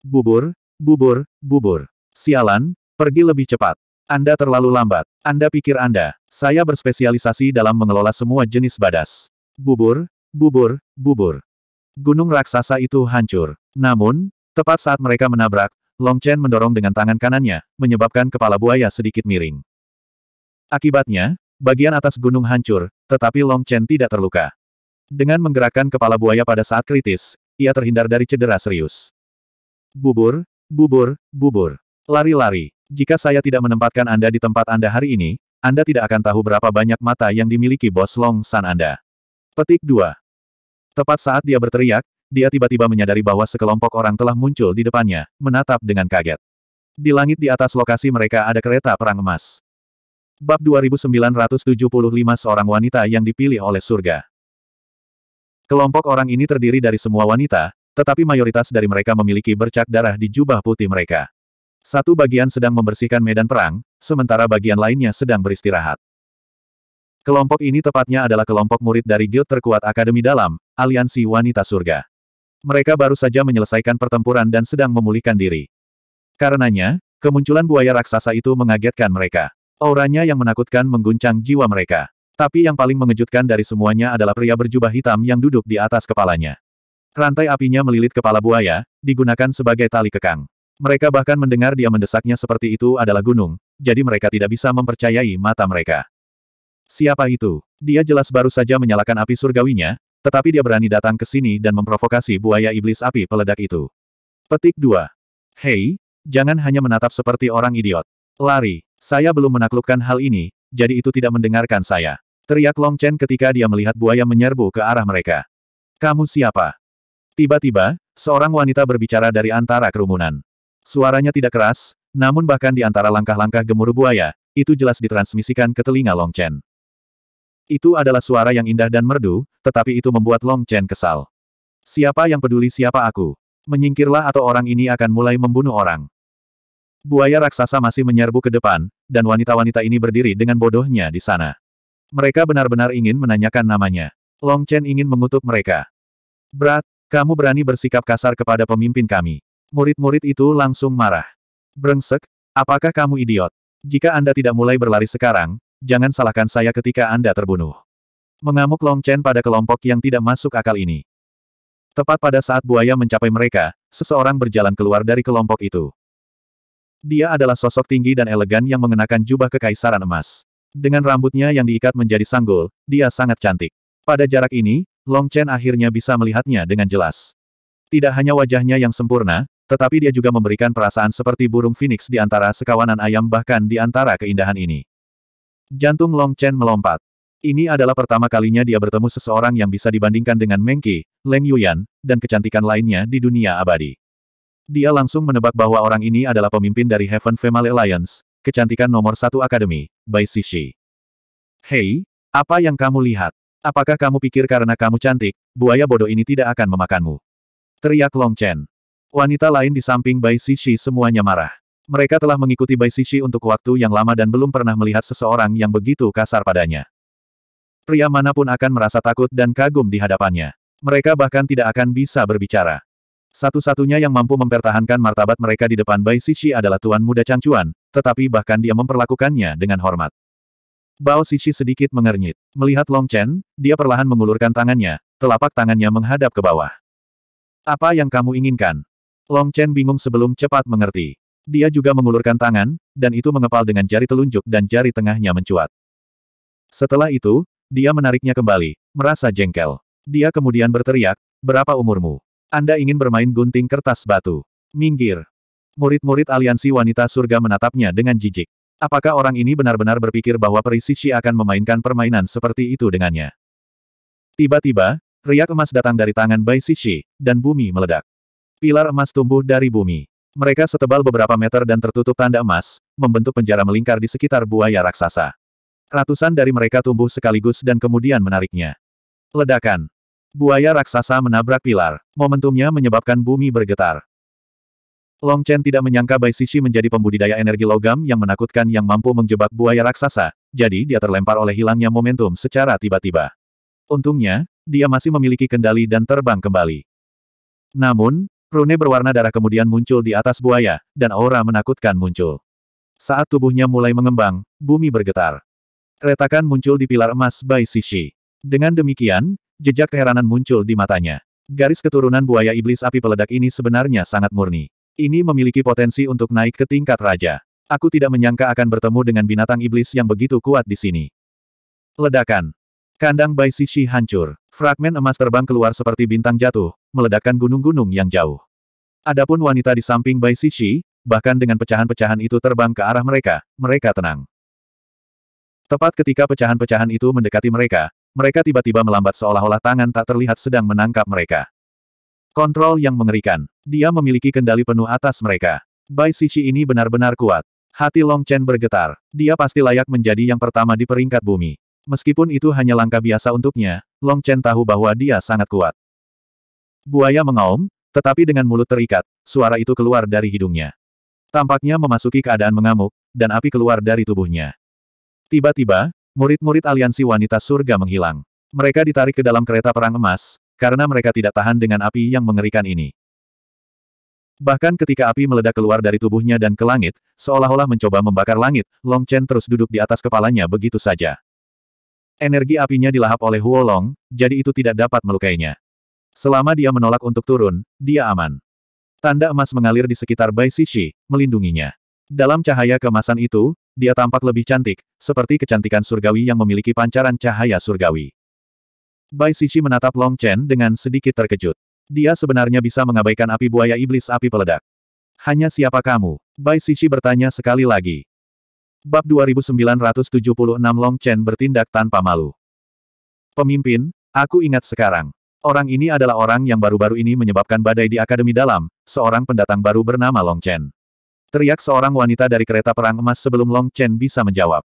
Bubur, bubur, bubur. Sialan, pergi lebih cepat. Anda terlalu lambat. Anda pikir Anda. Saya berspesialisasi dalam mengelola semua jenis badas. Bubur, bubur, bubur. Gunung raksasa itu hancur. Namun, tepat saat mereka menabrak, Long Chen mendorong dengan tangan kanannya, menyebabkan kepala buaya sedikit miring. Akibatnya, bagian atas gunung hancur, tetapi Long Chen tidak terluka. Dengan menggerakkan kepala buaya pada saat kritis, ia terhindar dari cedera serius. Bubur, bubur, bubur. Lari-lari. Jika saya tidak menempatkan Anda di tempat Anda hari ini, Anda tidak akan tahu berapa banyak mata yang dimiliki bos Long San Anda. Petik 2. Tepat saat dia berteriak, dia tiba-tiba menyadari bahwa sekelompok orang telah muncul di depannya, menatap dengan kaget. Di langit di atas lokasi mereka ada kereta perang emas. Bab 2975 Seorang wanita yang dipilih oleh surga. Kelompok orang ini terdiri dari semua wanita, tetapi mayoritas dari mereka memiliki bercak darah di jubah putih mereka. Satu bagian sedang membersihkan medan perang, sementara bagian lainnya sedang beristirahat. Kelompok ini tepatnya adalah kelompok murid dari guild terkuat Akademi Dalam, Aliansi Wanita Surga. Mereka baru saja menyelesaikan pertempuran dan sedang memulihkan diri. Karenanya, kemunculan buaya raksasa itu mengagetkan mereka. Auranya yang menakutkan mengguncang jiwa mereka. Tapi yang paling mengejutkan dari semuanya adalah pria berjubah hitam yang duduk di atas kepalanya. Rantai apinya melilit kepala buaya, digunakan sebagai tali kekang. Mereka bahkan mendengar dia mendesaknya seperti itu adalah gunung, jadi mereka tidak bisa mempercayai mata mereka. Siapa itu? Dia jelas baru saja menyalakan api surgawinya, tetapi dia berani datang ke sini dan memprovokasi buaya iblis api peledak itu. Petik 2. Hei, jangan hanya menatap seperti orang idiot. Lari, saya belum menaklukkan hal ini, jadi itu tidak mendengarkan saya. Teriak Long Chen ketika dia melihat buaya menyerbu ke arah mereka. Kamu siapa? Tiba-tiba, seorang wanita berbicara dari antara kerumunan. Suaranya tidak keras, namun bahkan di antara langkah-langkah gemuruh buaya, itu jelas ditransmisikan ke telinga Long Chen. Itu adalah suara yang indah dan merdu, tetapi itu membuat Long Chen kesal. Siapa yang peduli siapa aku? Menyingkirlah atau orang ini akan mulai membunuh orang. Buaya raksasa masih menyerbu ke depan, dan wanita-wanita ini berdiri dengan bodohnya di sana. Mereka benar-benar ingin menanyakan namanya. Long Chen ingin mengutuk mereka. Berat, kamu berani bersikap kasar kepada pemimpin kami. Murid-murid itu langsung marah. Brengsek, apakah kamu idiot? Jika Anda tidak mulai berlari sekarang, jangan salahkan saya ketika Anda terbunuh. Mengamuk Long Chen pada kelompok yang tidak masuk akal ini. Tepat pada saat buaya mencapai mereka, seseorang berjalan keluar dari kelompok itu. Dia adalah sosok tinggi dan elegan yang mengenakan jubah kekaisaran emas. Dengan rambutnya yang diikat menjadi sanggul, dia sangat cantik. Pada jarak ini, Long Chen akhirnya bisa melihatnya dengan jelas. Tidak hanya wajahnya yang sempurna, tetapi dia juga memberikan perasaan seperti burung phoenix di antara sekawanan ayam bahkan di antara keindahan ini. Jantung Long Chen melompat. Ini adalah pertama kalinya dia bertemu seseorang yang bisa dibandingkan dengan Meng Qi, Leng Yuyan, dan kecantikan lainnya di dunia abadi. Dia langsung menebak bahwa orang ini adalah pemimpin dari Heaven Family Alliance, kecantikan nomor satu akademi, Bai Shishi. Hei, apa yang kamu lihat? Apakah kamu pikir karena kamu cantik, buaya bodoh ini tidak akan memakanmu? Teriak Long Chen. Wanita lain di samping Bai Sishi semuanya marah. Mereka telah mengikuti Bai Sishi untuk waktu yang lama dan belum pernah melihat seseorang yang begitu kasar padanya. Pria manapun akan merasa takut dan kagum di hadapannya. Mereka bahkan tidak akan bisa berbicara. Satu-satunya yang mampu mempertahankan martabat mereka di depan Bai Sishi adalah Tuan Muda Changchuan, tetapi bahkan dia memperlakukannya dengan hormat. Bao Sisi sedikit mengernyit. Melihat Long Chen, dia perlahan mengulurkan tangannya, telapak tangannya menghadap ke bawah. Apa yang kamu inginkan? Long Chen bingung sebelum cepat mengerti. Dia juga mengulurkan tangan, dan itu mengepal dengan jari telunjuk dan jari tengahnya mencuat. Setelah itu, dia menariknya kembali, merasa jengkel. Dia kemudian berteriak, berapa umurmu? Anda ingin bermain gunting kertas batu. Minggir. Murid-murid aliansi wanita surga menatapnya dengan jijik. Apakah orang ini benar-benar berpikir bahwa Peri Perisici akan memainkan permainan seperti itu dengannya? Tiba-tiba, riak emas datang dari tangan Bai Sishi, dan bumi meledak. Pilar emas tumbuh dari bumi. Mereka setebal beberapa meter dan tertutup tanda emas, membentuk penjara melingkar di sekitar buaya raksasa. Ratusan dari mereka tumbuh sekaligus dan kemudian menariknya. Ledakan. Buaya raksasa menabrak pilar. Momentumnya menyebabkan bumi bergetar. Long Chen tidak menyangka Bai Sishi menjadi pembudidaya energi logam yang menakutkan yang mampu menjebak buaya raksasa, jadi dia terlempar oleh hilangnya momentum secara tiba-tiba. Untungnya, dia masih memiliki kendali dan terbang kembali. Namun, rune berwarna darah kemudian muncul di atas buaya, dan aura menakutkan muncul. Saat tubuhnya mulai mengembang, bumi bergetar. Retakan muncul di pilar emas Bai Sishi. Dengan demikian, jejak keheranan muncul di matanya. Garis keturunan buaya iblis api peledak ini sebenarnya sangat murni. Ini memiliki potensi untuk naik ke tingkat raja. Aku tidak menyangka akan bertemu dengan binatang iblis yang begitu kuat di sini. Ledakan. Kandang Bai Shishi hancur. Fragmen emas terbang keluar seperti bintang jatuh, meledakkan gunung-gunung yang jauh. Adapun wanita di samping Bai Shishi, bahkan dengan pecahan-pecahan itu terbang ke arah mereka, mereka tenang. Tepat ketika pecahan-pecahan itu mendekati mereka, mereka tiba-tiba melambat seolah-olah tangan tak terlihat sedang menangkap mereka. Kontrol yang mengerikan. Dia memiliki kendali penuh atas mereka. Bai Sisi ini benar-benar kuat. Hati Long Chen bergetar. Dia pasti layak menjadi yang pertama di peringkat bumi. Meskipun itu hanya langkah biasa untuknya, Long Chen tahu bahwa dia sangat kuat. Buaya mengaum, tetapi dengan mulut terikat, suara itu keluar dari hidungnya. Tampaknya memasuki keadaan mengamuk, dan api keluar dari tubuhnya. Tiba-tiba, murid-murid aliansi wanita surga menghilang. Mereka ditarik ke dalam kereta perang emas, karena mereka tidak tahan dengan api yang mengerikan ini. Bahkan ketika api meledak keluar dari tubuhnya dan ke langit, seolah-olah mencoba membakar langit, Long Chen terus duduk di atas kepalanya begitu saja. Energi apinya dilahap oleh Huo Long, jadi itu tidak dapat melukainya. Selama dia menolak untuk turun, dia aman. Tanda emas mengalir di sekitar Bai Sishi, melindunginya. Dalam cahaya kemasan itu, dia tampak lebih cantik, seperti kecantikan surgawi yang memiliki pancaran cahaya surgawi. Bai Sishi menatap Long Chen dengan sedikit terkejut. Dia sebenarnya bisa mengabaikan api buaya iblis api peledak. Hanya siapa kamu? Bai Sisi? bertanya sekali lagi. Bab 2976 Long Chen bertindak tanpa malu. Pemimpin, aku ingat sekarang. Orang ini adalah orang yang baru-baru ini menyebabkan badai di Akademi Dalam, seorang pendatang baru bernama Long Chen. Teriak seorang wanita dari kereta perang emas sebelum Long Chen bisa menjawab.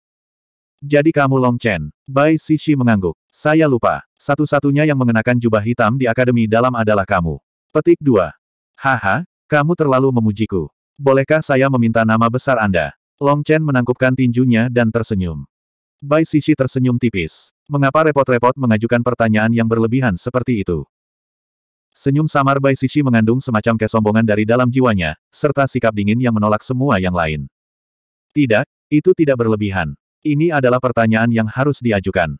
Jadi kamu Long Chen. Bai Sisi mengangguk. Saya lupa. Satu-satunya yang mengenakan jubah hitam di akademi dalam adalah kamu. Petik 2. Haha, kamu terlalu memujiku. Bolehkah saya meminta nama besar Anda? Long Chen menangkupkan tinjunya dan tersenyum. Bai Sisi tersenyum tipis. Mengapa repot-repot mengajukan pertanyaan yang berlebihan seperti itu? Senyum samar Bai Sisi mengandung semacam kesombongan dari dalam jiwanya, serta sikap dingin yang menolak semua yang lain. Tidak, itu tidak berlebihan. Ini adalah pertanyaan yang harus diajukan.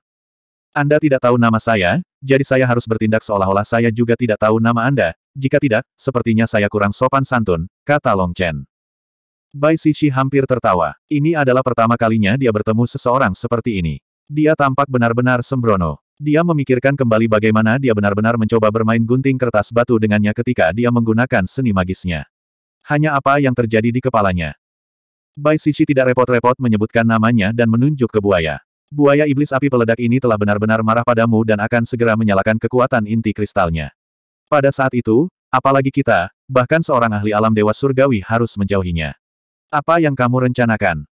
Anda tidak tahu nama saya, jadi saya harus bertindak seolah-olah saya juga tidak tahu nama Anda. Jika tidak, sepertinya saya kurang sopan santun, kata Long Chen. Bai Sishi hampir tertawa. Ini adalah pertama kalinya dia bertemu seseorang seperti ini. Dia tampak benar-benar sembrono. Dia memikirkan kembali bagaimana dia benar-benar mencoba bermain gunting kertas batu dengannya ketika dia menggunakan seni magisnya. Hanya apa yang terjadi di kepalanya. Bai Sishi tidak repot-repot menyebutkan namanya dan menunjuk ke buaya. Buaya iblis api peledak ini telah benar-benar marah padamu dan akan segera menyalakan kekuatan inti kristalnya. Pada saat itu, apalagi kita, bahkan seorang ahli alam dewa surgawi harus menjauhinya. Apa yang kamu rencanakan?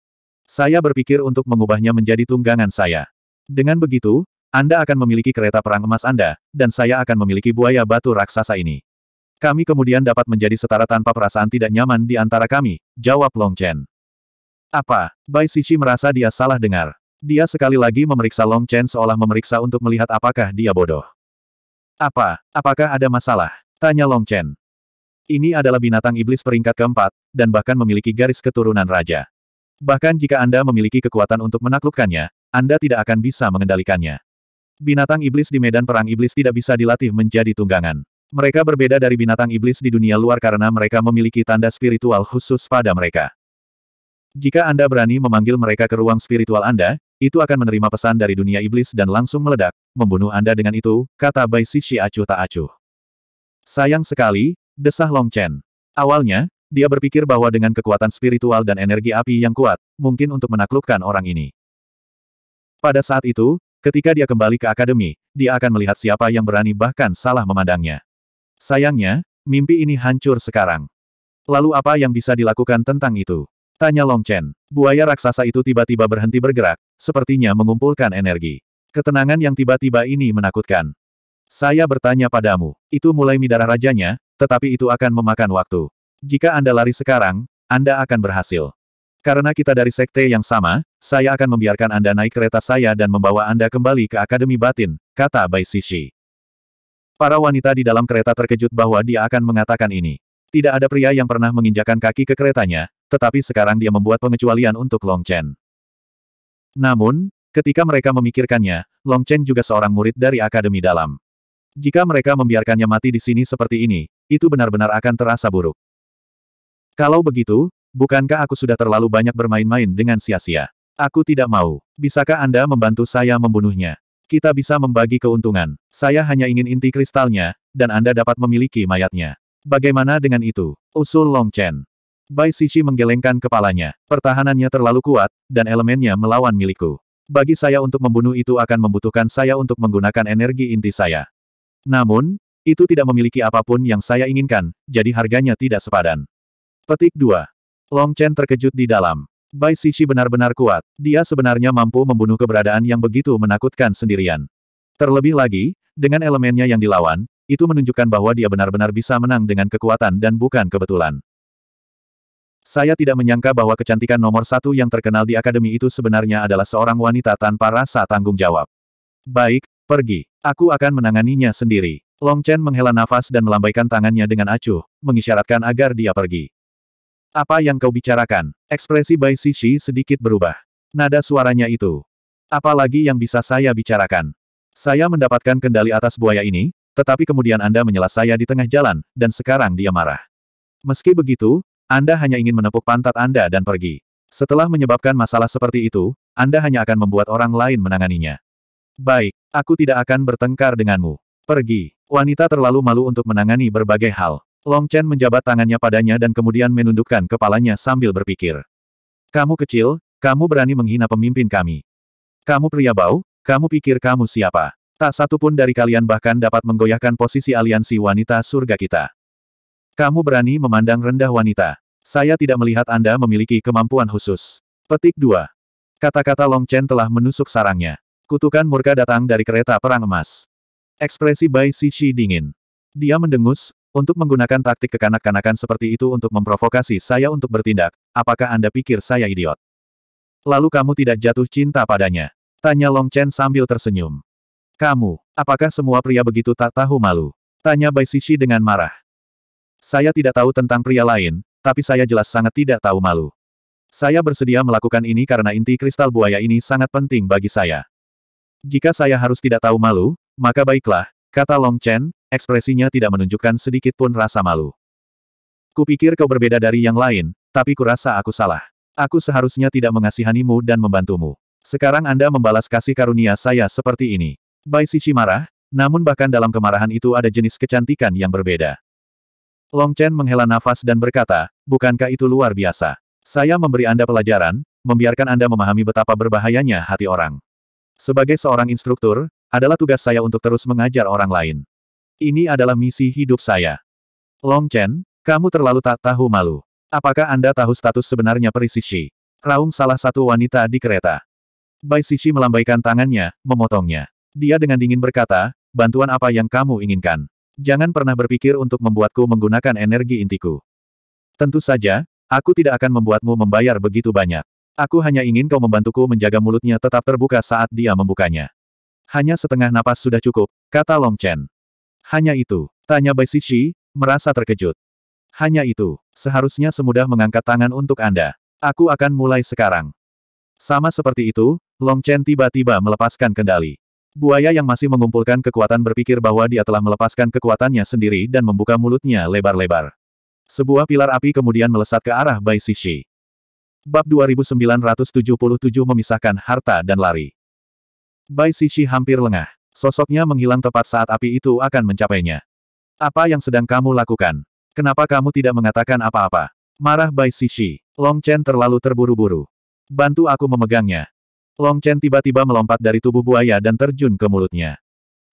Saya berpikir untuk mengubahnya menjadi tunggangan saya. Dengan begitu, Anda akan memiliki kereta perang emas Anda, dan saya akan memiliki buaya batu raksasa ini. Kami kemudian dapat menjadi setara tanpa perasaan tidak nyaman di antara kami, jawab Long Chen. Apa? Bai Sishi merasa dia salah dengar. Dia sekali lagi memeriksa Long Chen seolah memeriksa untuk melihat apakah dia bodoh. Apa? Apakah ada masalah? Tanya Long Chen. Ini adalah binatang iblis peringkat keempat, dan bahkan memiliki garis keturunan raja. Bahkan jika Anda memiliki kekuatan untuk menaklukkannya, Anda tidak akan bisa mengendalikannya. Binatang iblis di medan perang iblis tidak bisa dilatih menjadi tunggangan. Mereka berbeda dari binatang iblis di dunia luar karena mereka memiliki tanda spiritual khusus pada mereka. Jika Anda berani memanggil mereka ke ruang spiritual Anda, itu akan menerima pesan dari dunia iblis dan langsung meledak, membunuh Anda dengan itu, kata Bai Sisi acuh tak acuh. Sayang sekali, desah Long Chen. Awalnya, dia berpikir bahwa dengan kekuatan spiritual dan energi api yang kuat, mungkin untuk menaklukkan orang ini. Pada saat itu, ketika dia kembali ke akademi, dia akan melihat siapa yang berani bahkan salah memandangnya. Sayangnya, mimpi ini hancur sekarang. Lalu apa yang bisa dilakukan tentang itu? Tanya Long Chen. Buaya raksasa itu tiba-tiba berhenti bergerak, sepertinya mengumpulkan energi. Ketenangan yang tiba-tiba ini menakutkan. Saya bertanya padamu, itu mulai midarah rajanya, tetapi itu akan memakan waktu. Jika Anda lari sekarang, Anda akan berhasil. Karena kita dari sekte yang sama, saya akan membiarkan Anda naik kereta saya dan membawa Anda kembali ke Akademi Batin, kata Bai Sishi. Para wanita di dalam kereta terkejut bahwa dia akan mengatakan ini. Tidak ada pria yang pernah menginjakan kaki ke keretanya, tetapi sekarang dia membuat pengecualian untuk Long Chen. Namun, ketika mereka memikirkannya, Long Chen juga seorang murid dari Akademi Dalam. Jika mereka membiarkannya mati di sini seperti ini, itu benar-benar akan terasa buruk. Kalau begitu, bukankah aku sudah terlalu banyak bermain-main dengan sia-sia? Aku tidak mau. Bisakah Anda membantu saya membunuhnya? Kita bisa membagi keuntungan. Saya hanya ingin inti kristalnya, dan Anda dapat memiliki mayatnya. Bagaimana dengan itu? Usul Long Chen. Bai Sishi menggelengkan kepalanya. Pertahanannya terlalu kuat, dan elemennya melawan milikku. Bagi saya untuk membunuh itu akan membutuhkan saya untuk menggunakan energi inti saya. Namun, itu tidak memiliki apapun yang saya inginkan, jadi harganya tidak sepadan. Petik 2. Long Chen terkejut di dalam. Bai Sishi benar-benar kuat. Dia sebenarnya mampu membunuh keberadaan yang begitu menakutkan sendirian. Terlebih lagi, dengan elemennya yang dilawan, itu menunjukkan bahwa dia benar-benar bisa menang dengan kekuatan dan bukan kebetulan. Saya tidak menyangka bahwa kecantikan nomor satu yang terkenal di akademi itu sebenarnya adalah seorang wanita tanpa rasa tanggung jawab. Baik, pergi. Aku akan menanganinya sendiri. Long Chen menghela nafas dan melambaikan tangannya dengan acuh, mengisyaratkan agar dia pergi. Apa yang kau bicarakan? Ekspresi Bai Sisi sedikit berubah. Nada suaranya itu. Apalagi yang bisa saya bicarakan? Saya mendapatkan kendali atas buaya ini, tetapi kemudian Anda menyela saya di tengah jalan, dan sekarang dia marah. Meski begitu, anda hanya ingin menepuk pantat Anda dan pergi. Setelah menyebabkan masalah seperti itu, Anda hanya akan membuat orang lain menanganinya. Baik, aku tidak akan bertengkar denganmu. Pergi. Wanita terlalu malu untuk menangani berbagai hal. Long Chen menjabat tangannya padanya dan kemudian menundukkan kepalanya sambil berpikir. Kamu kecil, kamu berani menghina pemimpin kami. Kamu pria bau, kamu pikir kamu siapa? Tak satu pun dari kalian bahkan dapat menggoyahkan posisi aliansi wanita surga kita. Kamu berani memandang rendah wanita. Saya tidak melihat Anda memiliki kemampuan khusus. Petik 2. Kata-kata Long Chen telah menusuk sarangnya. Kutukan murka datang dari kereta perang emas. Ekspresi Bai Shishi dingin. Dia mendengus, untuk menggunakan taktik kekanak-kanakan seperti itu untuk memprovokasi saya untuk bertindak, apakah Anda pikir saya idiot? Lalu kamu tidak jatuh cinta padanya? Tanya Long Chen sambil tersenyum. Kamu, apakah semua pria begitu tak tahu malu? Tanya Bai Shishi dengan marah. Saya tidak tahu tentang pria lain, tapi saya jelas sangat tidak tahu malu. Saya bersedia melakukan ini karena inti kristal buaya ini sangat penting bagi saya. Jika saya harus tidak tahu malu, maka baiklah, kata Long Chen, ekspresinya tidak menunjukkan sedikit pun rasa malu. Kupikir kau berbeda dari yang lain, tapi kurasa aku salah. Aku seharusnya tidak mengasihanimu dan membantumu. Sekarang Anda membalas kasih karunia saya seperti ini. Bai Shishi marah, namun bahkan dalam kemarahan itu ada jenis kecantikan yang berbeda. Long Chen menghela nafas dan berkata, bukankah itu luar biasa? Saya memberi Anda pelajaran, membiarkan Anda memahami betapa berbahayanya hati orang. Sebagai seorang instruktur, adalah tugas saya untuk terus mengajar orang lain. Ini adalah misi hidup saya. Long Chen, kamu terlalu tak tahu malu. Apakah Anda tahu status sebenarnya Perisishi? Raung salah satu wanita di kereta. Bai Sishi melambaikan tangannya, memotongnya. Dia dengan dingin berkata, bantuan apa yang kamu inginkan? Jangan pernah berpikir untuk membuatku menggunakan energi intiku. Tentu saja, aku tidak akan membuatmu membayar begitu banyak. Aku hanya ingin kau membantuku menjaga mulutnya tetap terbuka saat dia membukanya. Hanya setengah napas sudah cukup, kata Long Chen. Hanya itu, tanya Bai Shishi, merasa terkejut. Hanya itu, seharusnya semudah mengangkat tangan untuk Anda. Aku akan mulai sekarang. Sama seperti itu, Long Chen tiba-tiba melepaskan kendali. Buaya yang masih mengumpulkan kekuatan berpikir bahwa dia telah melepaskan kekuatannya sendiri dan membuka mulutnya lebar-lebar. Sebuah pilar api kemudian melesat ke arah Bai Sishi. Bab 2977 memisahkan harta dan lari. Bai Sishi hampir lengah. Sosoknya menghilang tepat saat api itu akan mencapainya. Apa yang sedang kamu lakukan? Kenapa kamu tidak mengatakan apa-apa? Marah Bai Sishi. Long Chen terlalu terburu-buru. Bantu aku memegangnya. Long Chen tiba-tiba melompat dari tubuh buaya dan terjun ke mulutnya.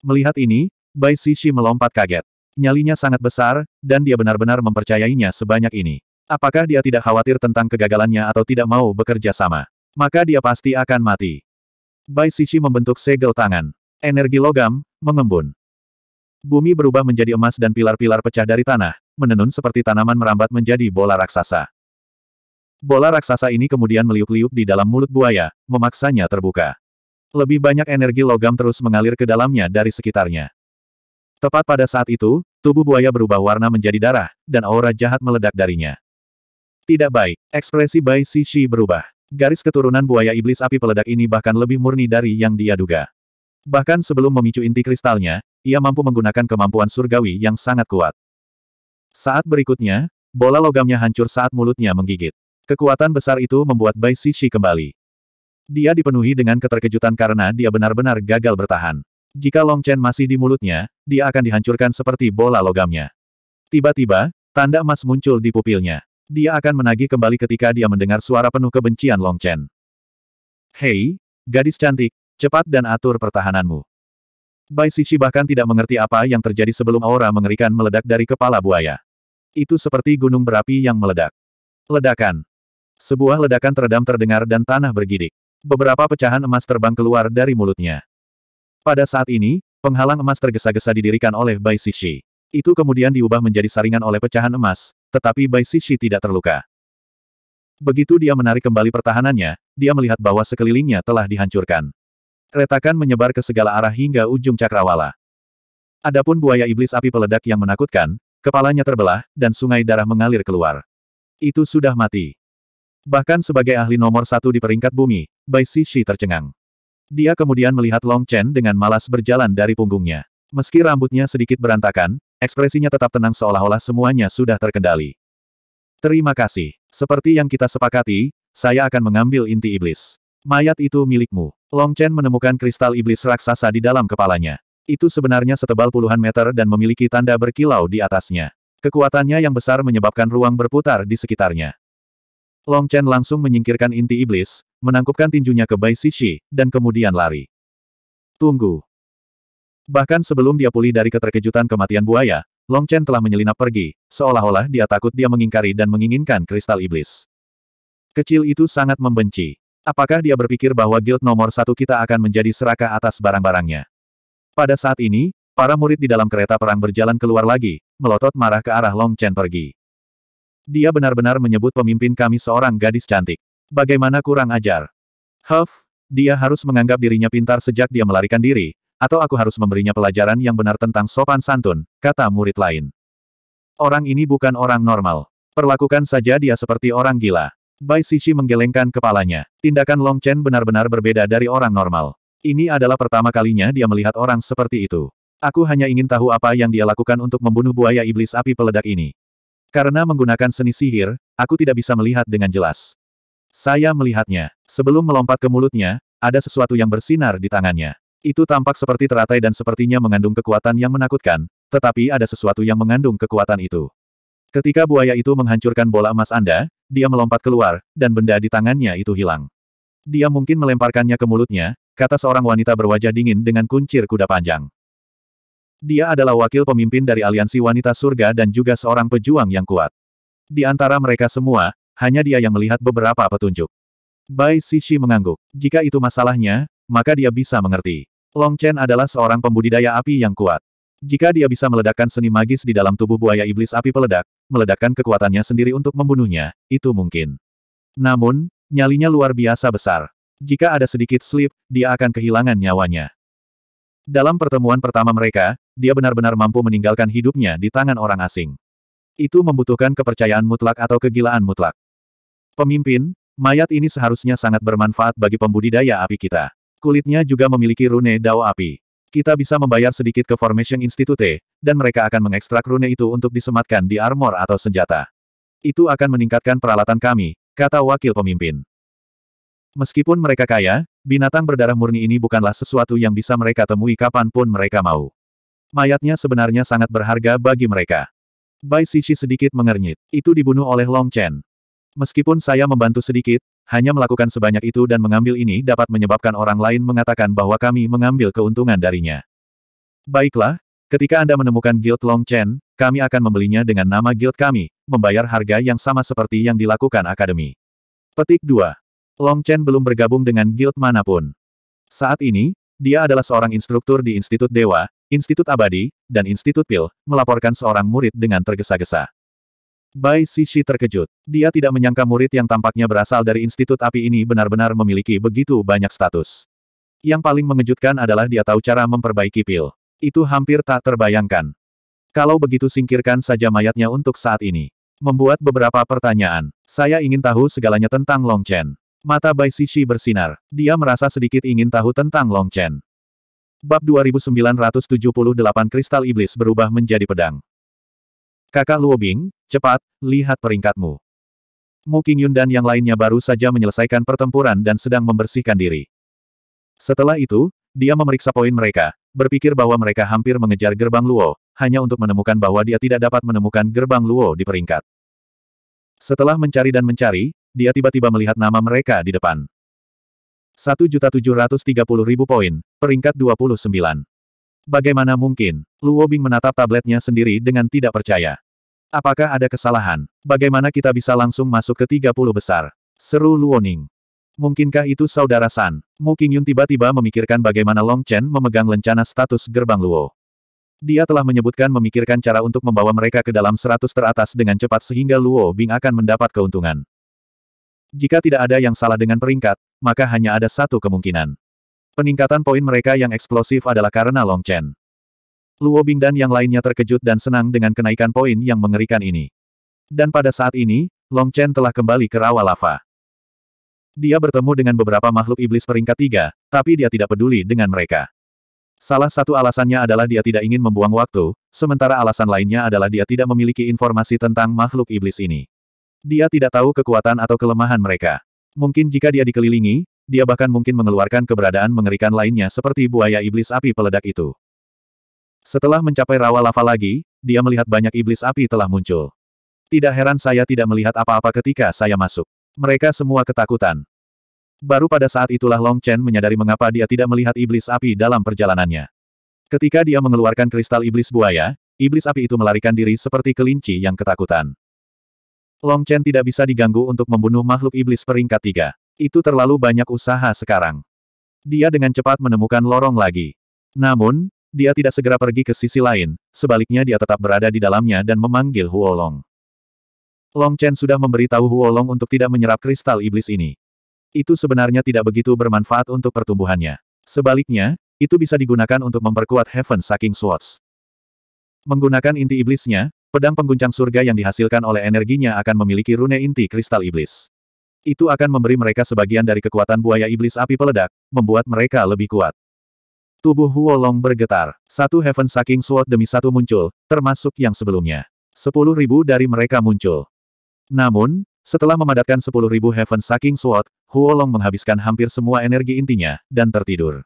Melihat ini, Bai Sishi melompat kaget. Nyalinya sangat besar, dan dia benar-benar mempercayainya sebanyak ini. Apakah dia tidak khawatir tentang kegagalannya atau tidak mau bekerja sama? Maka dia pasti akan mati. Bai Sishi membentuk segel tangan. Energi logam, mengembun. Bumi berubah menjadi emas dan pilar-pilar pecah dari tanah, menenun seperti tanaman merambat menjadi bola raksasa. Bola raksasa ini kemudian meliuk-liuk di dalam mulut buaya, memaksanya terbuka. Lebih banyak energi logam terus mengalir ke dalamnya dari sekitarnya. Tepat pada saat itu, tubuh buaya berubah warna menjadi darah, dan aura jahat meledak darinya. Tidak baik, ekspresi Bai Shishi berubah. Garis keturunan buaya iblis api peledak ini bahkan lebih murni dari yang dia duga. Bahkan sebelum memicu inti kristalnya, ia mampu menggunakan kemampuan surgawi yang sangat kuat. Saat berikutnya, bola logamnya hancur saat mulutnya menggigit. Kekuatan besar itu membuat Bai Sishi kembali. Dia dipenuhi dengan keterkejutan karena dia benar-benar gagal bertahan. Jika Long Chen masih di mulutnya, dia akan dihancurkan seperti bola logamnya. Tiba-tiba, tanda emas muncul di pupilnya. Dia akan menagih kembali ketika dia mendengar suara penuh kebencian Long Chen. Hei, gadis cantik, cepat dan atur pertahananmu. Bai Sishi bahkan tidak mengerti apa yang terjadi sebelum aura mengerikan meledak dari kepala buaya. Itu seperti gunung berapi yang meledak. Ledakan. Sebuah ledakan teredam terdengar dan tanah bergidik. Beberapa pecahan emas terbang keluar dari mulutnya. Pada saat ini, penghalang emas tergesa-gesa didirikan oleh Bai Sishi. Itu kemudian diubah menjadi saringan oleh pecahan emas, tetapi Bai Sishi tidak terluka. Begitu dia menarik kembali pertahanannya, dia melihat bahwa sekelilingnya telah dihancurkan. Retakan menyebar ke segala arah hingga ujung cakrawala. Adapun buaya iblis api peledak yang menakutkan, kepalanya terbelah, dan sungai darah mengalir keluar. Itu sudah mati. Bahkan sebagai ahli nomor satu di peringkat bumi, Bai Xixi tercengang. Dia kemudian melihat Long Chen dengan malas berjalan dari punggungnya. Meski rambutnya sedikit berantakan, ekspresinya tetap tenang seolah-olah semuanya sudah terkendali. Terima kasih. Seperti yang kita sepakati, saya akan mengambil inti iblis. Mayat itu milikmu. Long Chen menemukan kristal iblis raksasa di dalam kepalanya. Itu sebenarnya setebal puluhan meter dan memiliki tanda berkilau di atasnya. Kekuatannya yang besar menyebabkan ruang berputar di sekitarnya. Long Chen langsung menyingkirkan inti iblis, menangkupkan tinjunya ke Bai Sishi, dan kemudian lari. Tunggu. Bahkan sebelum dia pulih dari keterkejutan kematian buaya, Long Chen telah menyelinap pergi, seolah-olah dia takut dia mengingkari dan menginginkan kristal iblis. Kecil itu sangat membenci. Apakah dia berpikir bahwa guild nomor satu kita akan menjadi serakah atas barang-barangnya? Pada saat ini, para murid di dalam kereta perang berjalan keluar lagi, melotot marah ke arah Long Chen pergi. Dia benar-benar menyebut pemimpin kami seorang gadis cantik. Bagaimana kurang ajar? Huff, dia harus menganggap dirinya pintar sejak dia melarikan diri, atau aku harus memberinya pelajaran yang benar tentang sopan santun, kata murid lain. Orang ini bukan orang normal. Perlakukan saja dia seperti orang gila. Bai Sishi menggelengkan kepalanya. Tindakan Long Chen benar-benar berbeda dari orang normal. Ini adalah pertama kalinya dia melihat orang seperti itu. Aku hanya ingin tahu apa yang dia lakukan untuk membunuh buaya iblis api peledak ini. Karena menggunakan seni sihir, aku tidak bisa melihat dengan jelas. Saya melihatnya. Sebelum melompat ke mulutnya, ada sesuatu yang bersinar di tangannya. Itu tampak seperti teratai dan sepertinya mengandung kekuatan yang menakutkan, tetapi ada sesuatu yang mengandung kekuatan itu. Ketika buaya itu menghancurkan bola emas Anda, dia melompat keluar, dan benda di tangannya itu hilang. Dia mungkin melemparkannya ke mulutnya, kata seorang wanita berwajah dingin dengan kuncir kuda panjang. Dia adalah wakil pemimpin dari Aliansi Wanita Surga dan juga seorang pejuang yang kuat. Di antara mereka semua, hanya dia yang melihat beberapa petunjuk. Bai Sishi mengangguk. Jika itu masalahnya, maka dia bisa mengerti. Long Chen adalah seorang pembudidaya api yang kuat. Jika dia bisa meledakkan seni magis di dalam tubuh buaya iblis api peledak, meledakkan kekuatannya sendiri untuk membunuhnya, itu mungkin. Namun, nyalinya luar biasa besar. Jika ada sedikit slip, dia akan kehilangan nyawanya. Dalam pertemuan pertama mereka, dia benar-benar mampu meninggalkan hidupnya di tangan orang asing. Itu membutuhkan kepercayaan mutlak atau kegilaan mutlak. Pemimpin, mayat ini seharusnya sangat bermanfaat bagi pembudidaya api kita. Kulitnya juga memiliki rune dao api. Kita bisa membayar sedikit ke Formation Institute, dan mereka akan mengekstrak rune itu untuk disematkan di armor atau senjata. Itu akan meningkatkan peralatan kami, kata wakil pemimpin. Meskipun mereka kaya, binatang berdarah murni ini bukanlah sesuatu yang bisa mereka temui kapanpun mereka mau. Mayatnya sebenarnya sangat berharga bagi mereka. Bai Sisi sedikit mengernyit. Itu dibunuh oleh Long Chen. Meskipun saya membantu sedikit, hanya melakukan sebanyak itu dan mengambil ini dapat menyebabkan orang lain mengatakan bahwa kami mengambil keuntungan darinya. Baiklah, ketika Anda menemukan Guild Long Chen, kami akan membelinya dengan nama guild kami, membayar harga yang sama seperti yang dilakukan akademi. Petik 2. Long Chen belum bergabung dengan guild manapun. Saat ini, dia adalah seorang instruktur di Institut Dewa, Institut Abadi, dan Institut Pil, melaporkan seorang murid dengan tergesa-gesa. Bai Sishi terkejut. Dia tidak menyangka murid yang tampaknya berasal dari Institut Api ini benar-benar memiliki begitu banyak status. Yang paling mengejutkan adalah dia tahu cara memperbaiki pil. Itu hampir tak terbayangkan. Kalau begitu singkirkan saja mayatnya untuk saat ini. Membuat beberapa pertanyaan. Saya ingin tahu segalanya tentang Long Chen. Mata Bai Sishi bersinar. Dia merasa sedikit ingin tahu tentang Long Chen. Bab 2978 Kristal Iblis berubah menjadi pedang. Kakak Luo Bing, cepat, lihat peringkatmu. Mu Qingyun dan yang lainnya baru saja menyelesaikan pertempuran dan sedang membersihkan diri. Setelah itu, dia memeriksa poin mereka, berpikir bahwa mereka hampir mengejar gerbang Luo, hanya untuk menemukan bahwa dia tidak dapat menemukan gerbang Luo di peringkat. Setelah mencari dan mencari, dia tiba-tiba melihat nama mereka di depan. 1.730.000 poin, peringkat 29. Bagaimana mungkin? Luo Bing menatap tabletnya sendiri dengan tidak percaya. Apakah ada kesalahan? Bagaimana kita bisa langsung masuk ke 30 besar? Seru Luo Ning. Mungkinkah itu saudara San? Mu Qingyun tiba-tiba memikirkan bagaimana Long Chen memegang lencana status gerbang Luo. Dia telah menyebutkan memikirkan cara untuk membawa mereka ke dalam seratus teratas dengan cepat sehingga Luo Bing akan mendapat keuntungan. Jika tidak ada yang salah dengan peringkat, maka hanya ada satu kemungkinan. Peningkatan poin mereka yang eksplosif adalah karena Long Chen. Luo Bing dan yang lainnya terkejut dan senang dengan kenaikan poin yang mengerikan ini. Dan pada saat ini, Long Chen telah kembali ke rawa lava. Dia bertemu dengan beberapa makhluk iblis peringkat tiga, tapi dia tidak peduli dengan mereka. Salah satu alasannya adalah dia tidak ingin membuang waktu, sementara alasan lainnya adalah dia tidak memiliki informasi tentang makhluk iblis ini. Dia tidak tahu kekuatan atau kelemahan mereka. Mungkin jika dia dikelilingi, dia bahkan mungkin mengeluarkan keberadaan mengerikan lainnya seperti buaya iblis api peledak itu. Setelah mencapai rawa lava lagi, dia melihat banyak iblis api telah muncul. Tidak heran saya tidak melihat apa-apa ketika saya masuk. Mereka semua ketakutan. Baru pada saat itulah Long Chen menyadari mengapa dia tidak melihat iblis api dalam perjalanannya. Ketika dia mengeluarkan kristal iblis buaya, iblis api itu melarikan diri seperti kelinci yang ketakutan. Long Chen tidak bisa diganggu untuk membunuh makhluk iblis peringkat tiga. Itu terlalu banyak usaha sekarang. Dia dengan cepat menemukan lorong lagi. Namun, dia tidak segera pergi ke sisi lain, sebaliknya dia tetap berada di dalamnya dan memanggil Huolong. Long Chen sudah memberitahu Huolong untuk tidak menyerap kristal iblis ini. Itu sebenarnya tidak begitu bermanfaat untuk pertumbuhannya. Sebaliknya, itu bisa digunakan untuk memperkuat Heaven Sucking Swords. Menggunakan inti iblisnya, Pedang pengguncang surga yang dihasilkan oleh energinya akan memiliki rune inti kristal iblis. Itu akan memberi mereka sebagian dari kekuatan buaya iblis api peledak, membuat mereka lebih kuat. Tubuh Huolong bergetar. Satu Heaven Sucking Sword demi satu muncul, termasuk yang sebelumnya. Sepuluh ribu dari mereka muncul. Namun, setelah memadatkan sepuluh ribu Heaven Sucking Sword, Huolong menghabiskan hampir semua energi intinya, dan tertidur.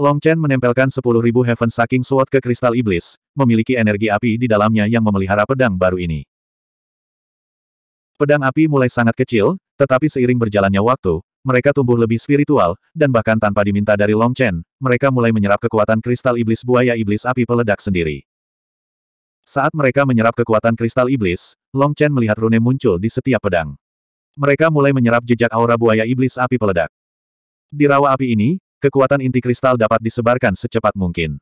Long Chen menempelkan 10.000 Heaven Saking Sword ke kristal iblis, memiliki energi api di dalamnya yang memelihara pedang baru ini. Pedang api mulai sangat kecil, tetapi seiring berjalannya waktu, mereka tumbuh lebih spiritual, dan bahkan tanpa diminta dari Long Chen, mereka mulai menyerap kekuatan kristal iblis buaya iblis api peledak sendiri. Saat mereka menyerap kekuatan kristal iblis, Long Chen melihat rune muncul di setiap pedang. Mereka mulai menyerap jejak aura buaya iblis api peledak. Di rawa api ini, kekuatan inti kristal dapat disebarkan secepat mungkin.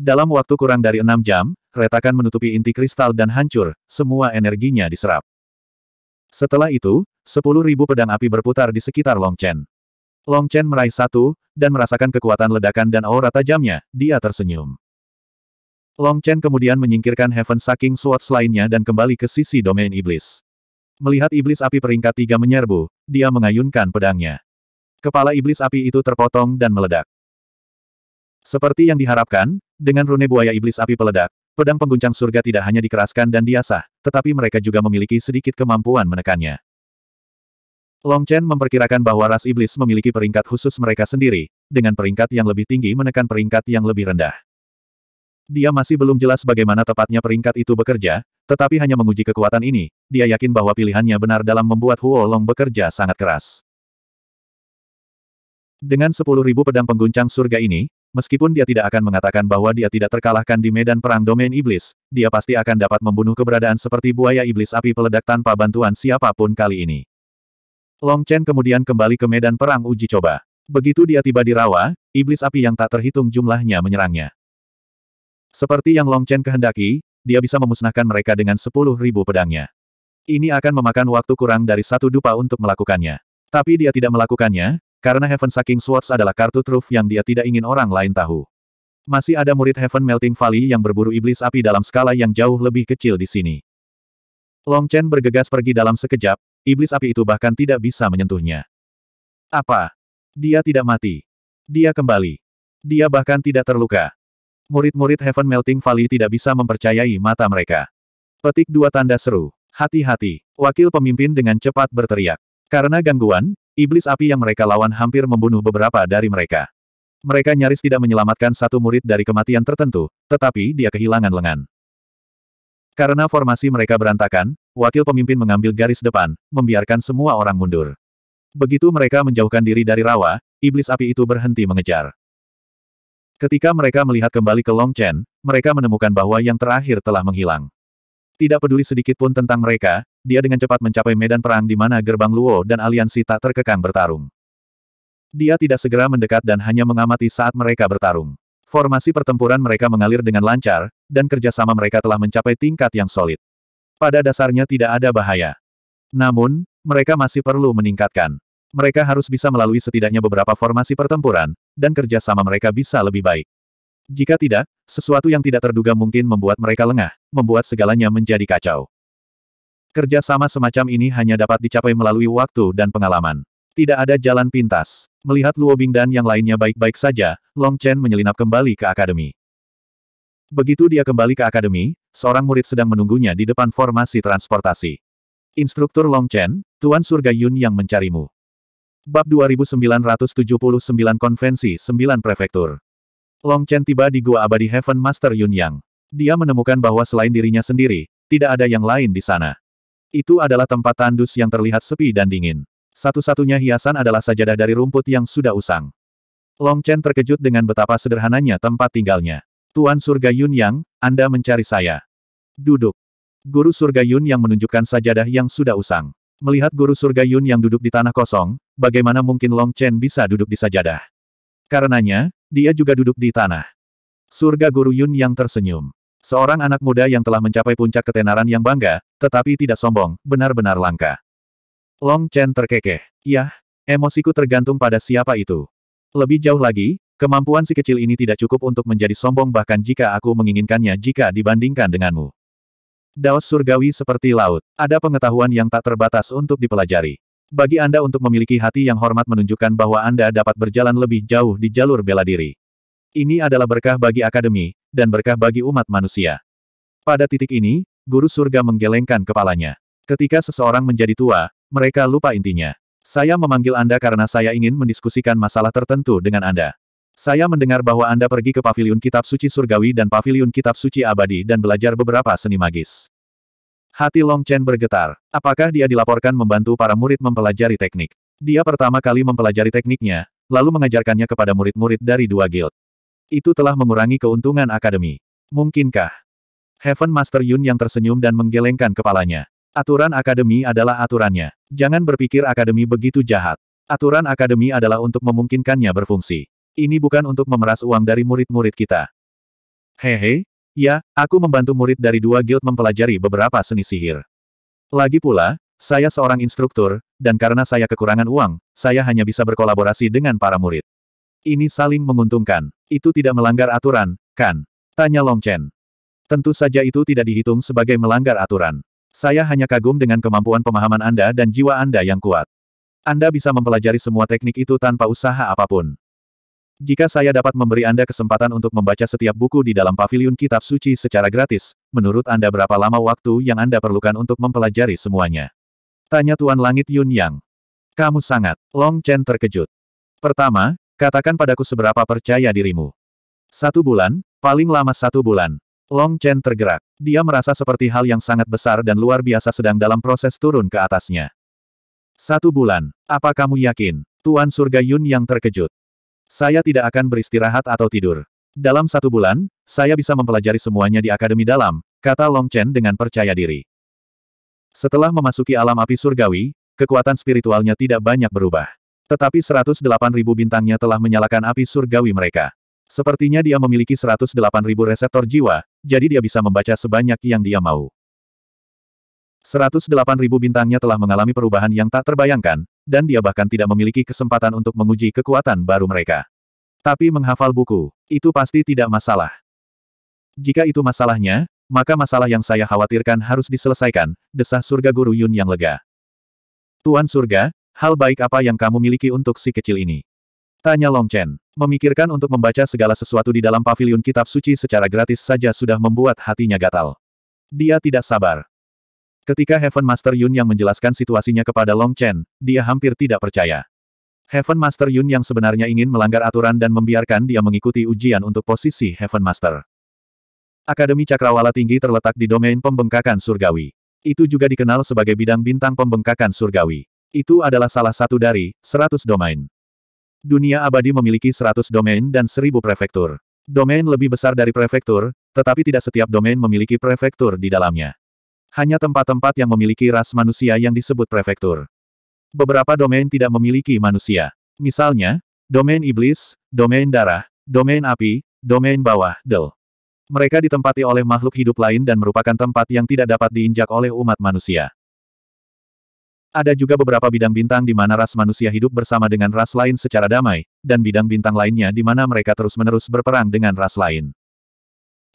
Dalam waktu kurang dari enam jam, retakan menutupi inti kristal dan hancur, semua energinya diserap. Setelah itu, sepuluh ribu pedang api berputar di sekitar Long Chen. Long Chen meraih satu, dan merasakan kekuatan ledakan dan aura tajamnya, dia tersenyum. Long Chen kemudian menyingkirkan Heaven Sucking Swords lainnya dan kembali ke sisi domain iblis. Melihat iblis api peringkat tiga menyerbu, dia mengayunkan pedangnya. Kepala iblis api itu terpotong dan meledak. Seperti yang diharapkan, dengan rune buaya iblis api peledak, pedang pengguncang surga tidak hanya dikeraskan dan diasah, tetapi mereka juga memiliki sedikit kemampuan menekannya. Long Chen memperkirakan bahwa ras iblis memiliki peringkat khusus mereka sendiri, dengan peringkat yang lebih tinggi menekan peringkat yang lebih rendah. Dia masih belum jelas bagaimana tepatnya peringkat itu bekerja, tetapi hanya menguji kekuatan ini, dia yakin bahwa pilihannya benar dalam membuat Huo Long bekerja sangat keras. Dengan sepuluh ribu pedang pengguncang surga ini, meskipun dia tidak akan mengatakan bahwa dia tidak terkalahkan di medan perang domain iblis, dia pasti akan dapat membunuh keberadaan seperti buaya iblis api peledak tanpa bantuan siapapun kali ini. Long Chen kemudian kembali ke medan perang uji coba. Begitu dia tiba di rawa, iblis api yang tak terhitung jumlahnya menyerangnya. Seperti yang Long Chen kehendaki, dia bisa memusnahkan mereka dengan sepuluh ribu pedangnya. Ini akan memakan waktu kurang dari satu dupa untuk melakukannya. Tapi dia tidak melakukannya, karena Heaven Sucking Swords adalah kartu truf yang dia tidak ingin orang lain tahu. Masih ada murid Heaven Melting Valley yang berburu iblis api dalam skala yang jauh lebih kecil di sini. Long Chen bergegas pergi dalam sekejap, iblis api itu bahkan tidak bisa menyentuhnya. Apa? Dia tidak mati. Dia kembali. Dia bahkan tidak terluka. Murid-murid Heaven Melting Valley tidak bisa mempercayai mata mereka. Petik dua tanda seru. Hati-hati. Wakil pemimpin dengan cepat berteriak. Karena gangguan, Iblis api yang mereka lawan hampir membunuh beberapa dari mereka. Mereka nyaris tidak menyelamatkan satu murid dari kematian tertentu, tetapi dia kehilangan lengan. Karena formasi mereka berantakan, wakil pemimpin mengambil garis depan, membiarkan semua orang mundur. Begitu mereka menjauhkan diri dari rawa, iblis api itu berhenti mengejar. Ketika mereka melihat kembali ke Long Chen, mereka menemukan bahwa yang terakhir telah menghilang. Tidak peduli sedikit pun tentang mereka, dia dengan cepat mencapai medan perang di mana gerbang Luo dan aliansi tak terkekang bertarung. Dia tidak segera mendekat dan hanya mengamati saat mereka bertarung. Formasi pertempuran mereka mengalir dengan lancar, dan kerjasama mereka telah mencapai tingkat yang solid. Pada dasarnya tidak ada bahaya. Namun, mereka masih perlu meningkatkan. Mereka harus bisa melalui setidaknya beberapa formasi pertempuran, dan kerjasama mereka bisa lebih baik. Jika tidak, sesuatu yang tidak terduga mungkin membuat mereka lengah, membuat segalanya menjadi kacau. Kerja sama semacam ini hanya dapat dicapai melalui waktu dan pengalaman. Tidak ada jalan pintas. Melihat Luo Bing dan yang lainnya baik-baik saja, Long Chen menyelinap kembali ke akademi. Begitu dia kembali ke akademi, seorang murid sedang menunggunya di depan formasi transportasi. Instruktur Long Chen, Tuan Surga Yun yang mencarimu. Bab 2979 Konvensi 9 Prefektur Long Chen tiba di Gua Abadi Heaven Master Yun Yang. Dia menemukan bahwa selain dirinya sendiri, tidak ada yang lain di sana. Itu adalah tempat tandus yang terlihat sepi dan dingin. Satu-satunya hiasan adalah sajadah dari rumput yang sudah usang. Long Chen terkejut dengan betapa sederhananya tempat tinggalnya. Tuan Surga Yun Yang, Anda mencari saya. Duduk. Guru Surga Yun Yang menunjukkan sajadah yang sudah usang. Melihat Guru Surga Yun Yang duduk di tanah kosong, bagaimana mungkin Long Chen bisa duduk di sajadah? Karenanya, dia juga duduk di tanah. Surga Guru Yun yang tersenyum. Seorang anak muda yang telah mencapai puncak ketenaran yang bangga, tetapi tidak sombong, benar-benar langka. Long Chen terkekeh. Yah, emosiku tergantung pada siapa itu. Lebih jauh lagi, kemampuan si kecil ini tidak cukup untuk menjadi sombong bahkan jika aku menginginkannya jika dibandingkan denganmu. Daos surgawi seperti laut, ada pengetahuan yang tak terbatas untuk dipelajari. Bagi Anda untuk memiliki hati yang hormat menunjukkan bahwa Anda dapat berjalan lebih jauh di jalur bela diri. Ini adalah berkah bagi akademi, dan berkah bagi umat manusia. Pada titik ini, guru surga menggelengkan kepalanya. Ketika seseorang menjadi tua, mereka lupa intinya. Saya memanggil Anda karena saya ingin mendiskusikan masalah tertentu dengan Anda. Saya mendengar bahwa Anda pergi ke Paviliun Kitab Suci Surgawi dan Paviliun Kitab Suci Abadi dan belajar beberapa seni magis. Hati Long Chen bergetar. Apakah dia dilaporkan membantu para murid mempelajari teknik? Dia pertama kali mempelajari tekniknya, lalu mengajarkannya kepada murid-murid dari dua guild. Itu telah mengurangi keuntungan akademi. Mungkinkah? Heaven Master Yun yang tersenyum dan menggelengkan kepalanya. Aturan akademi adalah aturannya. Jangan berpikir akademi begitu jahat. Aturan akademi adalah untuk memungkinkannya berfungsi. Ini bukan untuk memeras uang dari murid-murid kita. Hehe, Ya, aku membantu murid dari dua guild mempelajari beberapa seni sihir. Lagi pula, saya seorang instruktur, dan karena saya kekurangan uang, saya hanya bisa berkolaborasi dengan para murid. Ini saling menguntungkan. Itu tidak melanggar aturan, kan? Tanya Long Chen. Tentu saja itu tidak dihitung sebagai melanggar aturan. Saya hanya kagum dengan kemampuan pemahaman Anda dan jiwa Anda yang kuat. Anda bisa mempelajari semua teknik itu tanpa usaha apapun. Jika saya dapat memberi Anda kesempatan untuk membaca setiap buku di dalam paviliun kitab suci secara gratis, menurut Anda berapa lama waktu yang Anda perlukan untuk mempelajari semuanya? Tanya Tuan Langit Yun Yang. Kamu sangat. Long Chen terkejut. Pertama, katakan padaku seberapa percaya dirimu. Satu bulan, paling lama satu bulan. Long Chen tergerak. Dia merasa seperti hal yang sangat besar dan luar biasa sedang dalam proses turun ke atasnya. Satu bulan. Apa kamu yakin? Tuan Surga Yun yang terkejut. Saya tidak akan beristirahat atau tidur. Dalam satu bulan, saya bisa mempelajari semuanya di Akademi Dalam, kata Long Chen dengan percaya diri. Setelah memasuki alam api surgawi, kekuatan spiritualnya tidak banyak berubah. Tetapi 108.000 bintangnya telah menyalakan api surgawi mereka. Sepertinya dia memiliki 108.000 reseptor jiwa, jadi dia bisa membaca sebanyak yang dia mau. 108.000 bintangnya telah mengalami perubahan yang tak terbayangkan, dan dia bahkan tidak memiliki kesempatan untuk menguji kekuatan baru mereka. Tapi menghafal buku, itu pasti tidak masalah. Jika itu masalahnya, maka masalah yang saya khawatirkan harus diselesaikan, desah surga guru Yun yang lega. Tuan surga, hal baik apa yang kamu miliki untuk si kecil ini? Tanya Long Chen. Memikirkan untuk membaca segala sesuatu di dalam paviliun kitab suci secara gratis saja sudah membuat hatinya gatal. Dia tidak sabar. Ketika Heaven Master Yun yang menjelaskan situasinya kepada Long Chen, dia hampir tidak percaya. Heaven Master Yun yang sebenarnya ingin melanggar aturan dan membiarkan dia mengikuti ujian untuk posisi Heaven Master. Akademi Cakrawala Tinggi terletak di domain pembengkakan surgawi. Itu juga dikenal sebagai bidang bintang pembengkakan surgawi. Itu adalah salah satu dari 100 domain. Dunia abadi memiliki 100 domain dan 1000 prefektur. Domain lebih besar dari prefektur, tetapi tidak setiap domain memiliki prefektur di dalamnya. Hanya tempat-tempat yang memiliki ras manusia yang disebut prefektur. Beberapa domain tidak memiliki manusia. Misalnya, domain iblis, domain darah, domain api, domain bawah, del. Mereka ditempati oleh makhluk hidup lain dan merupakan tempat yang tidak dapat diinjak oleh umat manusia. Ada juga beberapa bidang bintang di mana ras manusia hidup bersama dengan ras lain secara damai, dan bidang bintang lainnya di mana mereka terus-menerus berperang dengan ras lain.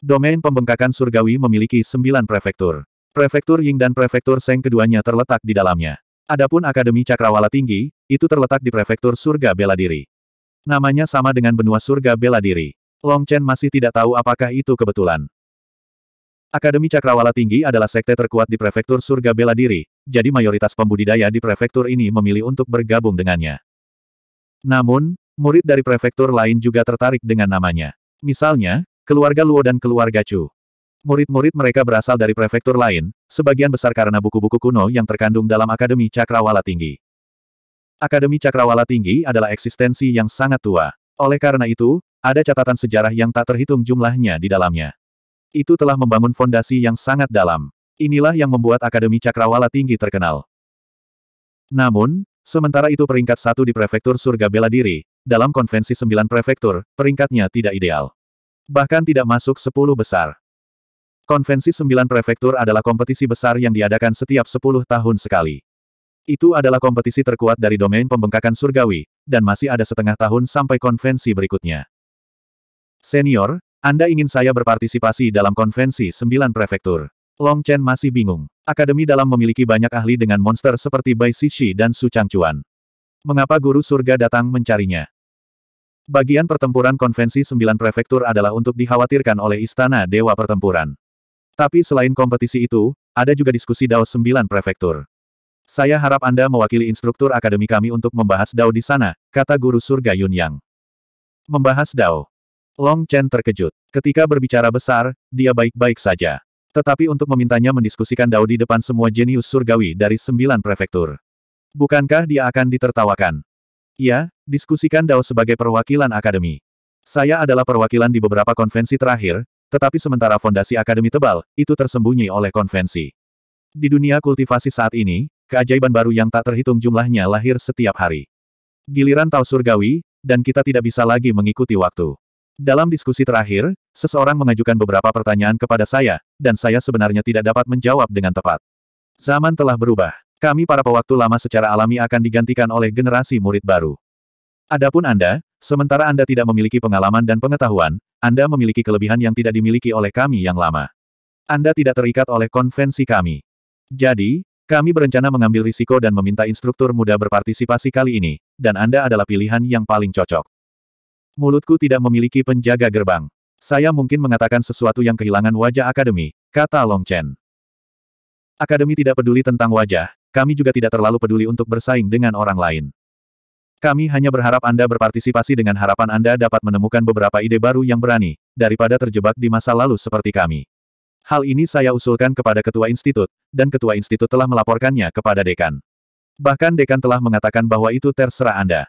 Domain pembengkakan surgawi memiliki sembilan prefektur. Prefektur Ying dan Prefektur Seng keduanya terletak di dalamnya. Adapun Akademi Cakrawala Tinggi, itu terletak di Prefektur Surga Bela Diri. Namanya sama dengan benua Surga Bela Diri. Long Chen masih tidak tahu apakah itu kebetulan. Akademi Cakrawala Tinggi adalah sekte terkuat di Prefektur Surga Bela Diri, jadi mayoritas pembudidaya di prefektur ini memilih untuk bergabung dengannya. Namun, murid dari prefektur lain juga tertarik dengan namanya. Misalnya, keluarga Luo dan keluarga Chu. Murid-murid mereka berasal dari prefektur lain, sebagian besar karena buku-buku kuno yang terkandung dalam Akademi Cakrawala Tinggi. Akademi Cakrawala Tinggi adalah eksistensi yang sangat tua. Oleh karena itu, ada catatan sejarah yang tak terhitung jumlahnya di dalamnya. Itu telah membangun fondasi yang sangat dalam. Inilah yang membuat Akademi Cakrawala Tinggi terkenal. Namun, sementara itu peringkat satu di prefektur surga bela diri, dalam konvensi sembilan prefektur, peringkatnya tidak ideal. Bahkan tidak masuk sepuluh besar. Konvensi sembilan prefektur adalah kompetisi besar yang diadakan setiap sepuluh tahun sekali. Itu adalah kompetisi terkuat dari domain pembengkakan surgawi, dan masih ada setengah tahun sampai konvensi berikutnya. Senior, Anda ingin saya berpartisipasi dalam konvensi sembilan prefektur. Long Chen masih bingung. Akademi dalam memiliki banyak ahli dengan monster seperti Bai Shishi dan Su Changchuan. Mengapa guru surga datang mencarinya? Bagian pertempuran konvensi sembilan prefektur adalah untuk dikhawatirkan oleh Istana Dewa Pertempuran. Tapi selain kompetisi itu, ada juga diskusi DAO 9 prefektur. Saya harap Anda mewakili instruktur akademi kami untuk membahas DAO di sana, kata guru surga Yun Yang. Membahas DAO. Long Chen terkejut. Ketika berbicara besar, dia baik-baik saja. Tetapi untuk memintanya mendiskusikan DAO di depan semua jenius surgawi dari sembilan prefektur. Bukankah dia akan ditertawakan? Ya, diskusikan DAO sebagai perwakilan akademi. Saya adalah perwakilan di beberapa konvensi terakhir, tetapi sementara fondasi akademi tebal, itu tersembunyi oleh konvensi. Di dunia kultivasi saat ini, keajaiban baru yang tak terhitung jumlahnya lahir setiap hari. Giliran tahu surgawi, dan kita tidak bisa lagi mengikuti waktu. Dalam diskusi terakhir, seseorang mengajukan beberapa pertanyaan kepada saya, dan saya sebenarnya tidak dapat menjawab dengan tepat. Zaman telah berubah. Kami para pewaktu lama secara alami akan digantikan oleh generasi murid baru. Adapun Anda, Sementara Anda tidak memiliki pengalaman dan pengetahuan, Anda memiliki kelebihan yang tidak dimiliki oleh kami yang lama. Anda tidak terikat oleh konvensi kami. Jadi, kami berencana mengambil risiko dan meminta instruktur muda berpartisipasi kali ini, dan Anda adalah pilihan yang paling cocok. Mulutku tidak memiliki penjaga gerbang. Saya mungkin mengatakan sesuatu yang kehilangan wajah akademi, kata Long Chen. Akademi tidak peduli tentang wajah, kami juga tidak terlalu peduli untuk bersaing dengan orang lain. Kami hanya berharap Anda berpartisipasi dengan harapan Anda dapat menemukan beberapa ide baru yang berani, daripada terjebak di masa lalu seperti kami. Hal ini saya usulkan kepada Ketua Institut, dan Ketua Institut telah melaporkannya kepada Dekan. Bahkan Dekan telah mengatakan bahwa itu terserah Anda.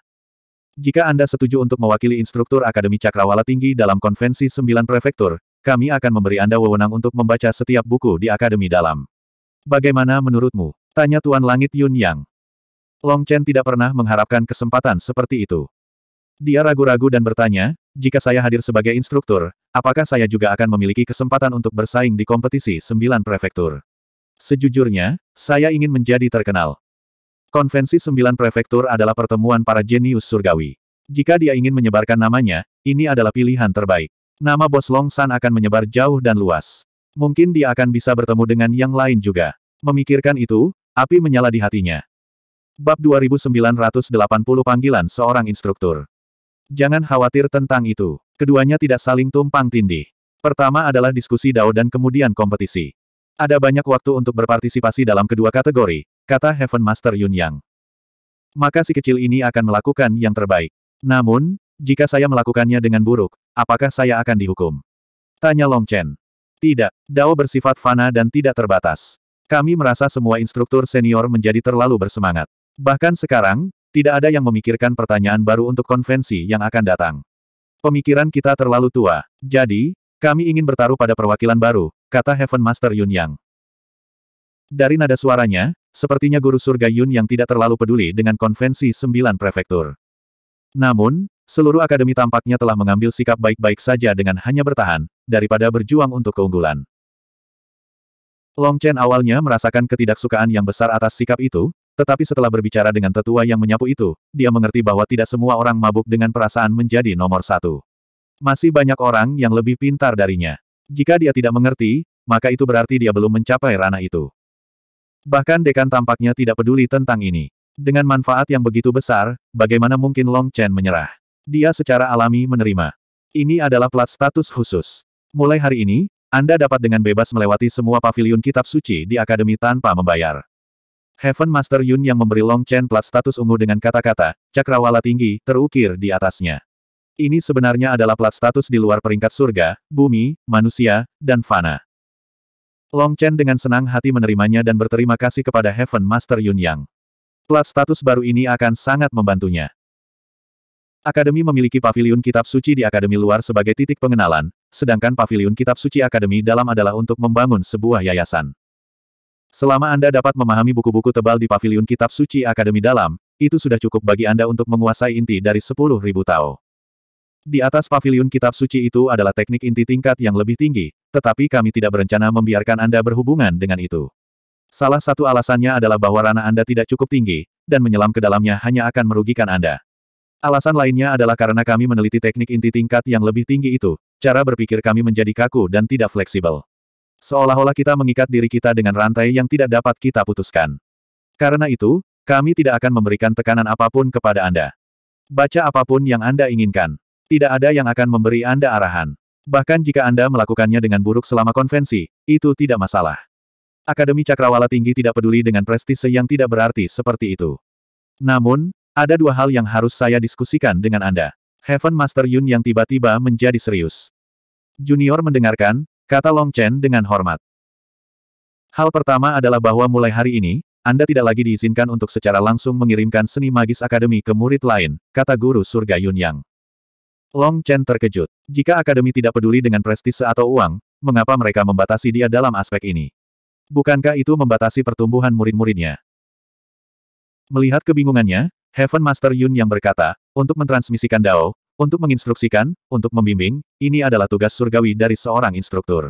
Jika Anda setuju untuk mewakili instruktur Akademi Cakrawala Tinggi dalam konvensi 9 prefektur, kami akan memberi Anda wewenang untuk membaca setiap buku di akademi dalam. Bagaimana menurutmu? Tanya Tuan Langit Yun Yang. Long Chen tidak pernah mengharapkan kesempatan seperti itu. Dia ragu-ragu dan bertanya, jika saya hadir sebagai instruktur, apakah saya juga akan memiliki kesempatan untuk bersaing di kompetisi sembilan prefektur? Sejujurnya, saya ingin menjadi terkenal. Konvensi sembilan prefektur adalah pertemuan para jenius surgawi. Jika dia ingin menyebarkan namanya, ini adalah pilihan terbaik. Nama bos Long San akan menyebar jauh dan luas. Mungkin dia akan bisa bertemu dengan yang lain juga. Memikirkan itu, api menyala di hatinya. Bab 2980 Panggilan Seorang Instruktur Jangan khawatir tentang itu. Keduanya tidak saling tumpang tindih. Pertama adalah diskusi DAO dan kemudian kompetisi. Ada banyak waktu untuk berpartisipasi dalam kedua kategori, kata Heaven Master Yun Yang. Maka si kecil ini akan melakukan yang terbaik. Namun, jika saya melakukannya dengan buruk, apakah saya akan dihukum? Tanya Long Chen. Tidak, DAO bersifat fana dan tidak terbatas. Kami merasa semua instruktur senior menjadi terlalu bersemangat. Bahkan sekarang, tidak ada yang memikirkan pertanyaan baru untuk konvensi yang akan datang. Pemikiran kita terlalu tua. Jadi, kami ingin bertaruh pada perwakilan baru, kata Heaven Master Yun Yang. Dari nada suaranya, sepertinya guru surga Yun yang tidak terlalu peduli dengan konvensi sembilan prefektur. Namun, seluruh akademi tampaknya telah mengambil sikap baik-baik saja dengan hanya bertahan, daripada berjuang untuk keunggulan. Long Chen awalnya merasakan ketidaksukaan yang besar atas sikap itu, tetapi setelah berbicara dengan tetua yang menyapu itu, dia mengerti bahwa tidak semua orang mabuk dengan perasaan menjadi nomor satu. Masih banyak orang yang lebih pintar darinya. Jika dia tidak mengerti, maka itu berarti dia belum mencapai ranah itu. Bahkan dekan tampaknya tidak peduli tentang ini. Dengan manfaat yang begitu besar, bagaimana mungkin Long Chen menyerah? Dia secara alami menerima. Ini adalah plat status khusus. Mulai hari ini, Anda dapat dengan bebas melewati semua pavilion kitab suci di Akademi tanpa membayar. Heaven Master Yun yang memberi Long Chen plat status ungu dengan kata-kata, cakrawala tinggi, terukir di atasnya. Ini sebenarnya adalah plat status di luar peringkat surga, bumi, manusia, dan fana. Long Chen dengan senang hati menerimanya dan berterima kasih kepada Heaven Master Yun Yang. Plat status baru ini akan sangat membantunya. Akademi memiliki pavilion kitab suci di Akademi luar sebagai titik pengenalan, sedangkan pavilion kitab suci Akademi dalam adalah untuk membangun sebuah yayasan. Selama Anda dapat memahami buku-buku tebal di Paviliun kitab suci Akademi Dalam, itu sudah cukup bagi Anda untuk menguasai inti dari 10.000 Tao. Di atas Paviliun kitab suci itu adalah teknik inti tingkat yang lebih tinggi, tetapi kami tidak berencana membiarkan Anda berhubungan dengan itu. Salah satu alasannya adalah bahwa ranah Anda tidak cukup tinggi, dan menyelam ke dalamnya hanya akan merugikan Anda. Alasan lainnya adalah karena kami meneliti teknik inti tingkat yang lebih tinggi itu, cara berpikir kami menjadi kaku dan tidak fleksibel. Seolah-olah kita mengikat diri kita dengan rantai yang tidak dapat kita putuskan. Karena itu, kami tidak akan memberikan tekanan apapun kepada Anda. Baca apapun yang Anda inginkan. Tidak ada yang akan memberi Anda arahan. Bahkan jika Anda melakukannya dengan buruk selama konvensi, itu tidak masalah. Akademi Cakrawala Tinggi tidak peduli dengan prestise yang tidak berarti seperti itu. Namun, ada dua hal yang harus saya diskusikan dengan Anda. Heaven Master Yun yang tiba-tiba menjadi serius. Junior mendengarkan, Kata Long Chen dengan hormat. Hal pertama adalah bahwa mulai hari ini, Anda tidak lagi diizinkan untuk secara langsung mengirimkan seni magis akademi ke murid lain, kata guru surga Yun Yang. Long Chen terkejut. Jika akademi tidak peduli dengan prestise atau uang, mengapa mereka membatasi dia dalam aspek ini? Bukankah itu membatasi pertumbuhan murid-muridnya? Melihat kebingungannya, Heaven Master Yun yang berkata, untuk mentransmisikan Dao, untuk menginstruksikan, untuk membimbing, ini adalah tugas surgawi dari seorang instruktur.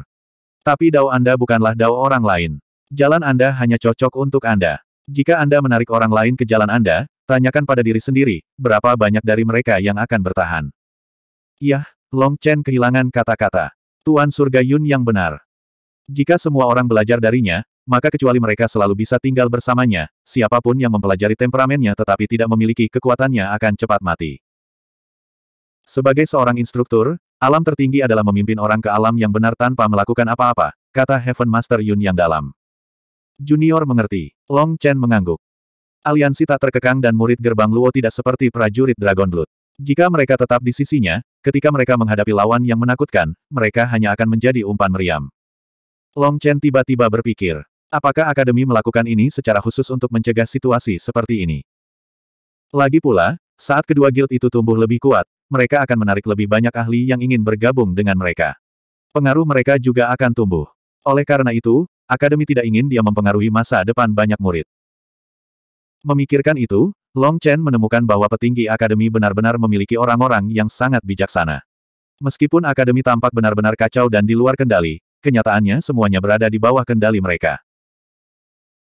Tapi dao Anda bukanlah dao orang lain. Jalan Anda hanya cocok untuk Anda. Jika Anda menarik orang lain ke jalan Anda, tanyakan pada diri sendiri, berapa banyak dari mereka yang akan bertahan. Yah, Long Chen kehilangan kata-kata. Tuan Surga Yun yang benar. Jika semua orang belajar darinya, maka kecuali mereka selalu bisa tinggal bersamanya, siapapun yang mempelajari temperamennya tetapi tidak memiliki kekuatannya akan cepat mati. Sebagai seorang instruktur, alam tertinggi adalah memimpin orang ke alam yang benar tanpa melakukan apa-apa, kata Heaven Master Yun yang dalam. Junior mengerti. Long Chen mengangguk. Aliansi tak terkekang dan murid gerbang Luo tidak seperti prajurit Dragon Blood. Jika mereka tetap di sisinya, ketika mereka menghadapi lawan yang menakutkan, mereka hanya akan menjadi umpan meriam. Long Chen tiba-tiba berpikir, apakah akademi melakukan ini secara khusus untuk mencegah situasi seperti ini? Lagi pula, saat kedua guild itu tumbuh lebih kuat, mereka akan menarik lebih banyak ahli yang ingin bergabung dengan mereka. Pengaruh mereka juga akan tumbuh. Oleh karena itu, Akademi tidak ingin dia mempengaruhi masa depan banyak murid. Memikirkan itu, Long Chen menemukan bahwa petinggi akademi benar-benar memiliki orang-orang yang sangat bijaksana. Meskipun akademi tampak benar-benar kacau dan di luar kendali, kenyataannya semuanya berada di bawah kendali mereka.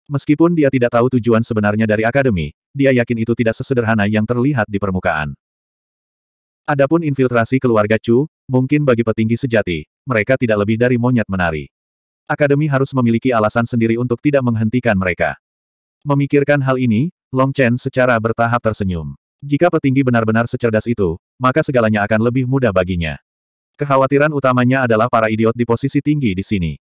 Meskipun dia tidak tahu tujuan sebenarnya dari akademi, dia yakin itu tidak sesederhana yang terlihat di permukaan. Adapun infiltrasi keluarga Chu, mungkin bagi petinggi sejati, mereka tidak lebih dari monyet menari. Akademi harus memiliki alasan sendiri untuk tidak menghentikan mereka. Memikirkan hal ini, Long Chen secara bertahap tersenyum. Jika petinggi benar-benar secerdas itu, maka segalanya akan lebih mudah baginya. Kekhawatiran utamanya adalah para idiot di posisi tinggi di sini.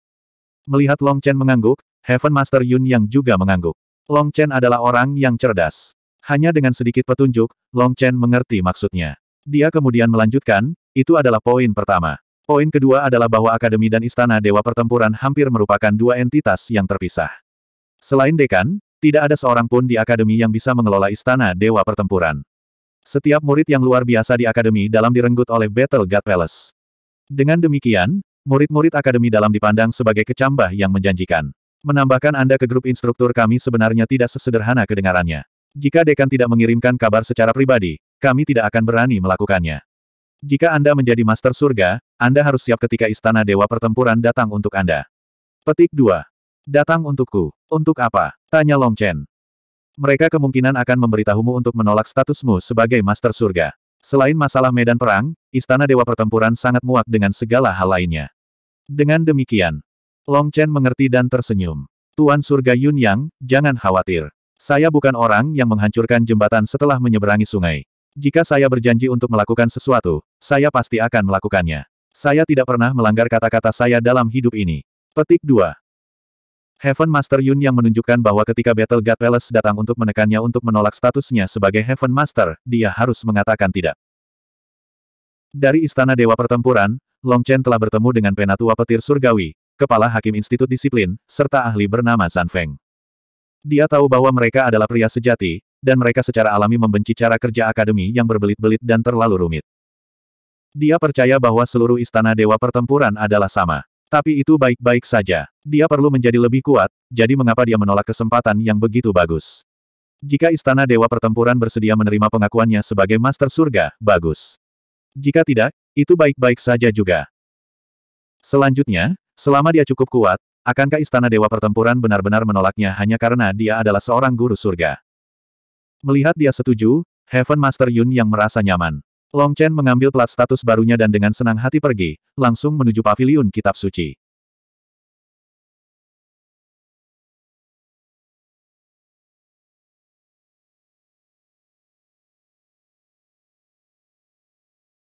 Melihat Long Chen mengangguk, Heaven Master Yun yang juga mengangguk. Long Chen adalah orang yang cerdas. Hanya dengan sedikit petunjuk, Long Chen mengerti maksudnya. Dia kemudian melanjutkan, itu adalah poin pertama. Poin kedua adalah bahwa Akademi dan Istana Dewa Pertempuran hampir merupakan dua entitas yang terpisah. Selain dekan, tidak ada seorang pun di Akademi yang bisa mengelola Istana Dewa Pertempuran. Setiap murid yang luar biasa di Akademi dalam direnggut oleh Battle God Palace. Dengan demikian, murid-murid Akademi dalam dipandang sebagai kecambah yang menjanjikan. Menambahkan Anda ke grup instruktur kami sebenarnya tidak sesederhana kedengarannya. Jika dekan tidak mengirimkan kabar secara pribadi, kami tidak akan berani melakukannya. Jika Anda menjadi Master Surga, Anda harus siap ketika Istana Dewa Pertempuran datang untuk Anda. Petik 2. Datang untukku. Untuk apa? Tanya Long Chen. Mereka kemungkinan akan memberitahumu untuk menolak statusmu sebagai Master Surga. Selain masalah medan perang, Istana Dewa Pertempuran sangat muak dengan segala hal lainnya. Dengan demikian, Long Chen mengerti dan tersenyum. Tuan Surga Yun Yang, jangan khawatir. Saya bukan orang yang menghancurkan jembatan setelah menyeberangi sungai. Jika saya berjanji untuk melakukan sesuatu, saya pasti akan melakukannya. Saya tidak pernah melanggar kata-kata saya dalam hidup ini. Petik 2. Heaven Master Yun yang menunjukkan bahwa ketika Battle God Palace datang untuk menekannya untuk menolak statusnya sebagai Heaven Master, dia harus mengatakan tidak. Dari Istana Dewa Pertempuran, Long Chen telah bertemu dengan Penatua Petir Surgawi, Kepala Hakim Institut Disiplin, serta ahli bernama Zan Feng. Dia tahu bahwa mereka adalah pria sejati, dan mereka secara alami membenci cara kerja akademi yang berbelit-belit dan terlalu rumit. Dia percaya bahwa seluruh istana dewa pertempuran adalah sama. Tapi itu baik-baik saja. Dia perlu menjadi lebih kuat, jadi mengapa dia menolak kesempatan yang begitu bagus? Jika istana dewa pertempuran bersedia menerima pengakuannya sebagai master surga, bagus. Jika tidak, itu baik-baik saja juga. Selanjutnya, selama dia cukup kuat, Akankah istana dewa pertempuran benar-benar menolaknya hanya karena dia adalah seorang guru surga? Melihat dia setuju, Heaven Master Yun yang merasa nyaman. Long Chen mengambil plat status barunya dan dengan senang hati pergi, langsung menuju paviliun kitab suci.